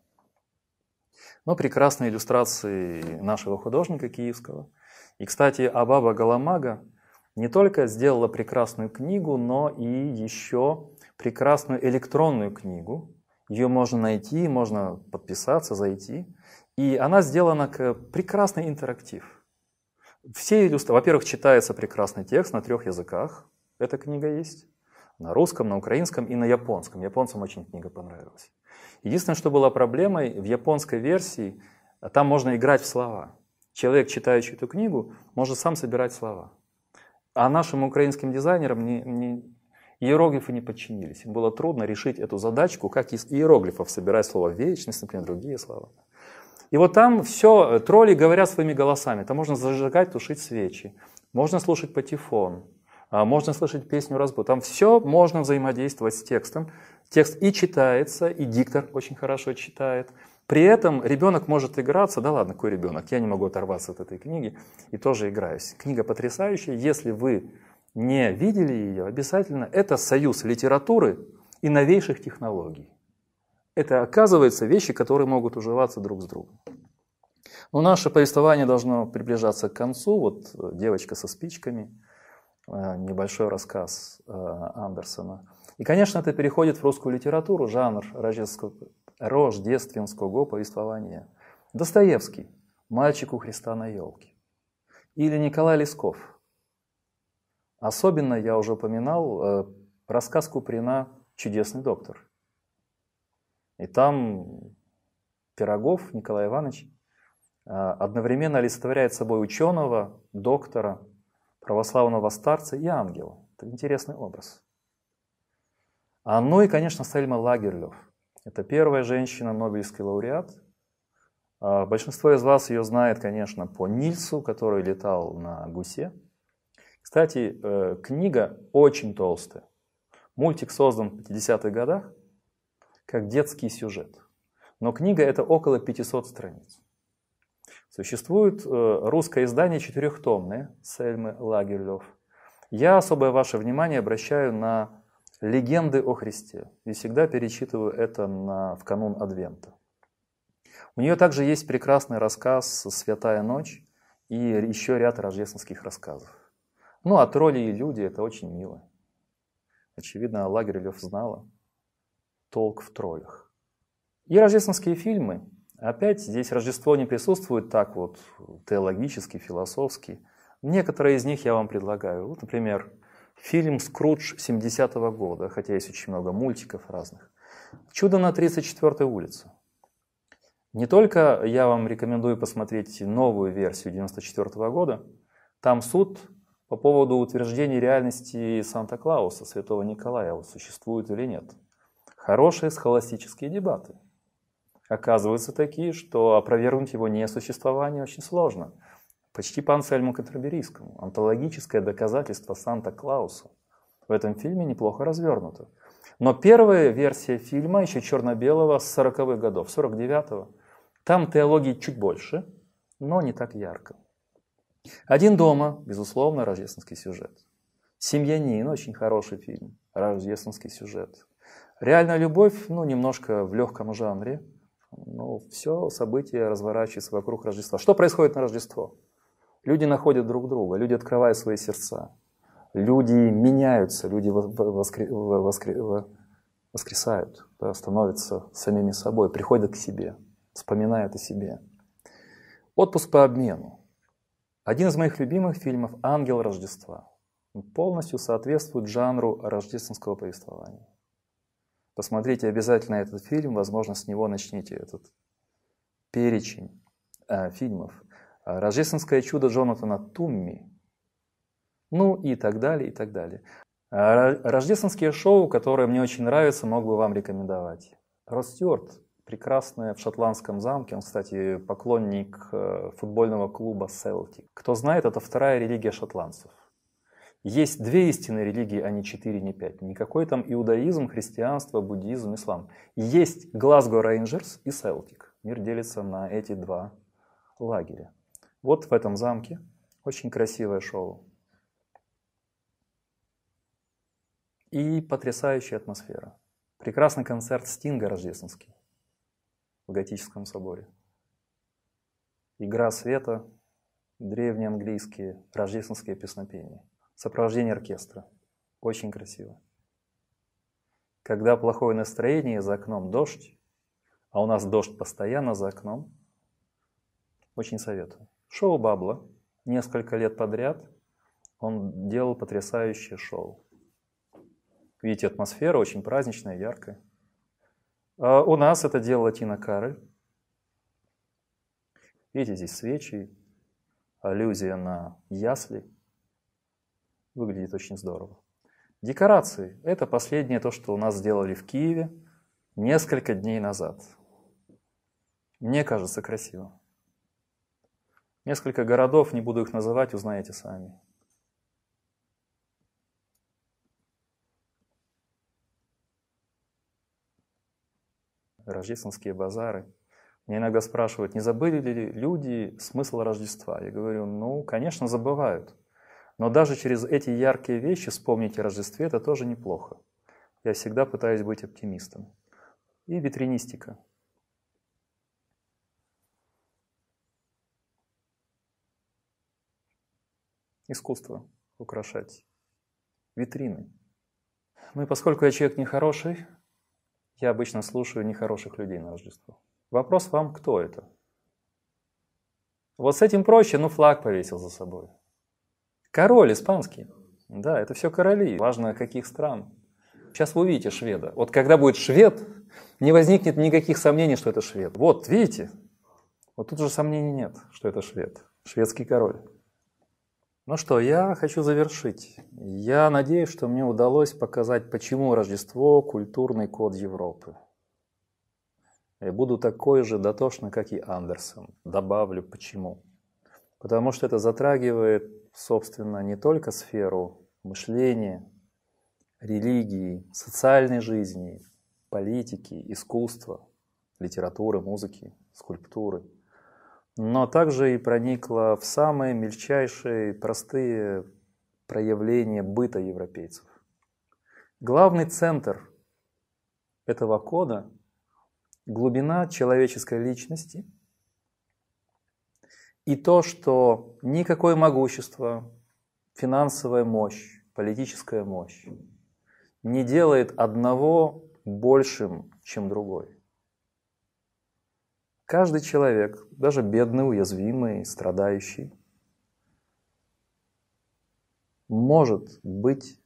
Но прекрасные иллюстрации нашего художника киевского. И, кстати, Абаба Галамага – не только сделала прекрасную книгу, но и еще прекрасную электронную книгу. Ее можно найти, можно подписаться, зайти. И она сделана как прекрасный интерактив. Все иллюстрации, во-первых, читается прекрасный текст на трех языках. Эта книга есть. На русском, на украинском и на японском. Японцам очень книга понравилась. Единственное, что была проблемой, в японской версии там можно играть в слова. Человек, читающий эту книгу, может сам собирать слова. А нашим украинским дизайнерам не, не, иероглифы не подчинились. Им было трудно решить эту задачку, как из иероглифов собирать слово «вечность», например, другие слова. И вот там все, тролли говорят своими голосами. Там можно зажигать, тушить свечи. Можно слушать патефон. А, можно слышать песню разбу. Там все можно взаимодействовать с текстом. Текст и читается, и диктор очень хорошо читает. При этом ребенок может играться, да ладно, какой ребенок, я не могу оторваться от этой книги, и тоже играюсь. Книга потрясающая, если вы не видели ее, обязательно это союз литературы и новейших технологий. Это, оказывается, вещи, которые могут уживаться друг с другом. Но наше повествование должно приближаться к концу. Вот э, девочка со спичками, э, небольшой рассказ э, Андерсона. И, конечно, это переходит в русскую литературу, жанр рождественского рождественского повествования. Достоевский «Мальчик у Христа на елке». Или Николай Лесков. Особенно я уже упоминал э, рассказ Куприна «Чудесный доктор». И там Пирогов Николай Иванович э, одновременно олицетворяет собой ученого, доктора, православного старца и ангела. Это интересный образ. А, ну и, конечно, Сельма Лагерлёв. Это первая женщина, Нобелевский лауреат. А, большинство из вас ее знает, конечно, по Нильсу, который летал на гусе. Кстати, э, книга очень толстая. Мультик создан в 50-х годах как детский сюжет. Но книга это около 500 страниц. Существует э, русское издание четырехтомное Сельмы Лагерлев. Я особое ваше внимание обращаю на легенды о Христе. И всегда перечитываю это на, в канун Адвента. У нее также есть прекрасный рассказ «Святая ночь» и еще ряд рождественских рассказов. Ну, а тролли и люди – это очень мило. Очевидно, Лагерелев знала толк в троллях. И рождественские фильмы. Опять здесь Рождество не присутствует так вот теологически, философски. Некоторые из них я вам предлагаю. Вот, например, Фильм «Скрудж» 70-го года, хотя есть очень много мультиков разных. «Чудо на 34-й улице». Не только я вам рекомендую посмотреть новую версию 94 -го года, там суд по поводу утверждения реальности Санта-Клауса, Святого Николая, вот существует или нет. Хорошие схоластические дебаты. Оказываются такие, что опровергнуть его несуществование очень сложно – Почти по Ансельму Контраберийскому. Антологическое доказательство Санта-Клауса в этом фильме неплохо развернуто. Но первая версия фильма, еще черно-белого, с 40-х годов, 49-го, там теологии чуть больше, но не так ярко. «Один дома», безусловно, рождественский сюжет. «Семьянин» – очень хороший фильм, рождественский сюжет. «Реальная любовь», ну, немножко в легком жанре, но ну, все события разворачиваются вокруг Рождества. Что происходит на Рождество? Люди находят друг друга, люди открывают свои сердца, люди меняются, люди воскр... Воскр... воскресают, да, становятся самими собой, приходят к себе, вспоминают о себе. Отпуск по обмену. Один из моих любимых фильмов «Ангел Рождества» Он полностью соответствует жанру рождественского повествования. Посмотрите обязательно этот фильм, возможно, с него начните этот перечень э, фильмов. Рождественское чудо Джонатана Тумми, ну и так далее, и так далее. А рождественские шоу, которые мне очень нравятся, мог бы вам рекомендовать. Рос Стюарт, прекрасная в шотландском замке, он, кстати, поклонник э, футбольного клуба Селтик. Кто знает, это вторая религия шотландцев. Есть две истинные религии, а не четыре, не пять. Никакой там иудаизм, христианство, буддизм, ислам. Есть Глазго Рейнджерс и Селтик. Мир делится на эти два лагеря. Вот в этом замке. Очень красивое шоу. И потрясающая атмосфера. Прекрасный концерт Стинга рождественский в готическом соборе. Игра света, древнеанглийские рождественские песнопения, сопровождение оркестра. Очень красиво. Когда плохое настроение, за окном дождь, а у нас дождь постоянно за окном, очень советую. Шоу Бабла. Несколько лет подряд он делал потрясающее шоу. Видите, атмосфера очень праздничная, яркая. А у нас это делала Тина Кароль. Видите, здесь свечи, аллюзия на ясли. Выглядит очень здорово. Декорации. Это последнее то, что у нас сделали в Киеве несколько дней назад. Мне кажется, красиво. Несколько городов, не буду их называть, узнаете сами. Рождественские базары. Меня иногда спрашивают, не забыли ли люди смысл Рождества? Я говорю, ну, конечно, забывают. Но даже через эти яркие вещи вспомнить о Рождестве – это тоже неплохо. Я всегда пытаюсь быть оптимистом. И витринистика – искусство украшать витрины. Ну и поскольку я человек нехороший, я обычно слушаю нехороших людей на Рождество. Вопрос вам, кто это? Вот с этим проще, ну флаг повесил за собой. Король испанский. Да, это все короли. Важно, каких стран. Сейчас вы увидите шведа. Вот когда будет швед, не возникнет никаких сомнений, что это швед. Вот, видите? Вот тут уже сомнений нет, что это швед. Шведский король. Ну что, я хочу завершить. Я надеюсь, что мне удалось показать, почему Рождество – культурный код Европы. Я буду такой же дотошный, как и Андерсон. Добавлю, почему. Потому что это затрагивает, собственно, не только сферу мышления, религии, социальной жизни, политики, искусства, литературы, музыки, скульптуры – но также и проникла в самые мельчайшие, простые проявления быта европейцев. Главный центр этого кода – глубина человеческой личности и то, что никакое могущество, финансовая мощь, политическая мощь не делает одного большим, чем другой. Каждый человек, даже бедный, уязвимый, страдающий, может быть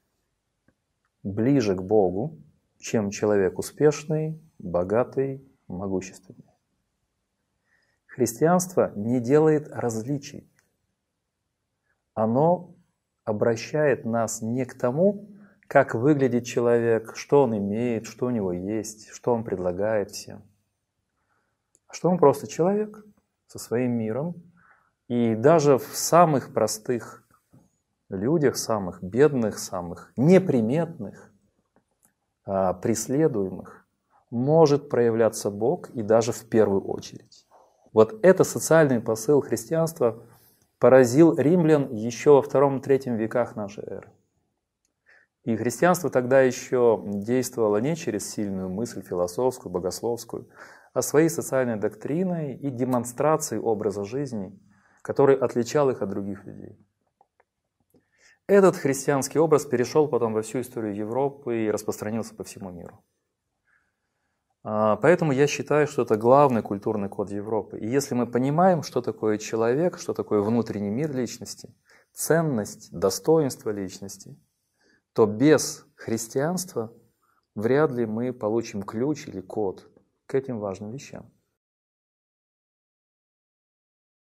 ближе к Богу, чем человек успешный, богатый, могущественный. Христианство не делает различий. Оно обращает нас не к тому, как выглядит человек, что он имеет, что у него есть, что он предлагает всем что он просто человек со своим миром. И даже в самых простых людях, самых бедных, самых неприметных, а, преследуемых, может проявляться Бог и даже в первую очередь. Вот это социальный посыл христианства поразил римлян еще во втором-третьем веках нашей эры. И христианство тогда еще действовало не через сильную мысль философскую, богословскую, своей социальной доктриной и демонстрацией образа жизни, который отличал их от других людей. Этот христианский образ перешел потом во всю историю Европы и распространился по всему миру. А, поэтому я считаю, что это главный культурный код Европы. И если мы понимаем, что такое человек, что такое внутренний мир личности, ценность, достоинство личности, то без христианства вряд ли мы получим ключ или код к этим важным вещам.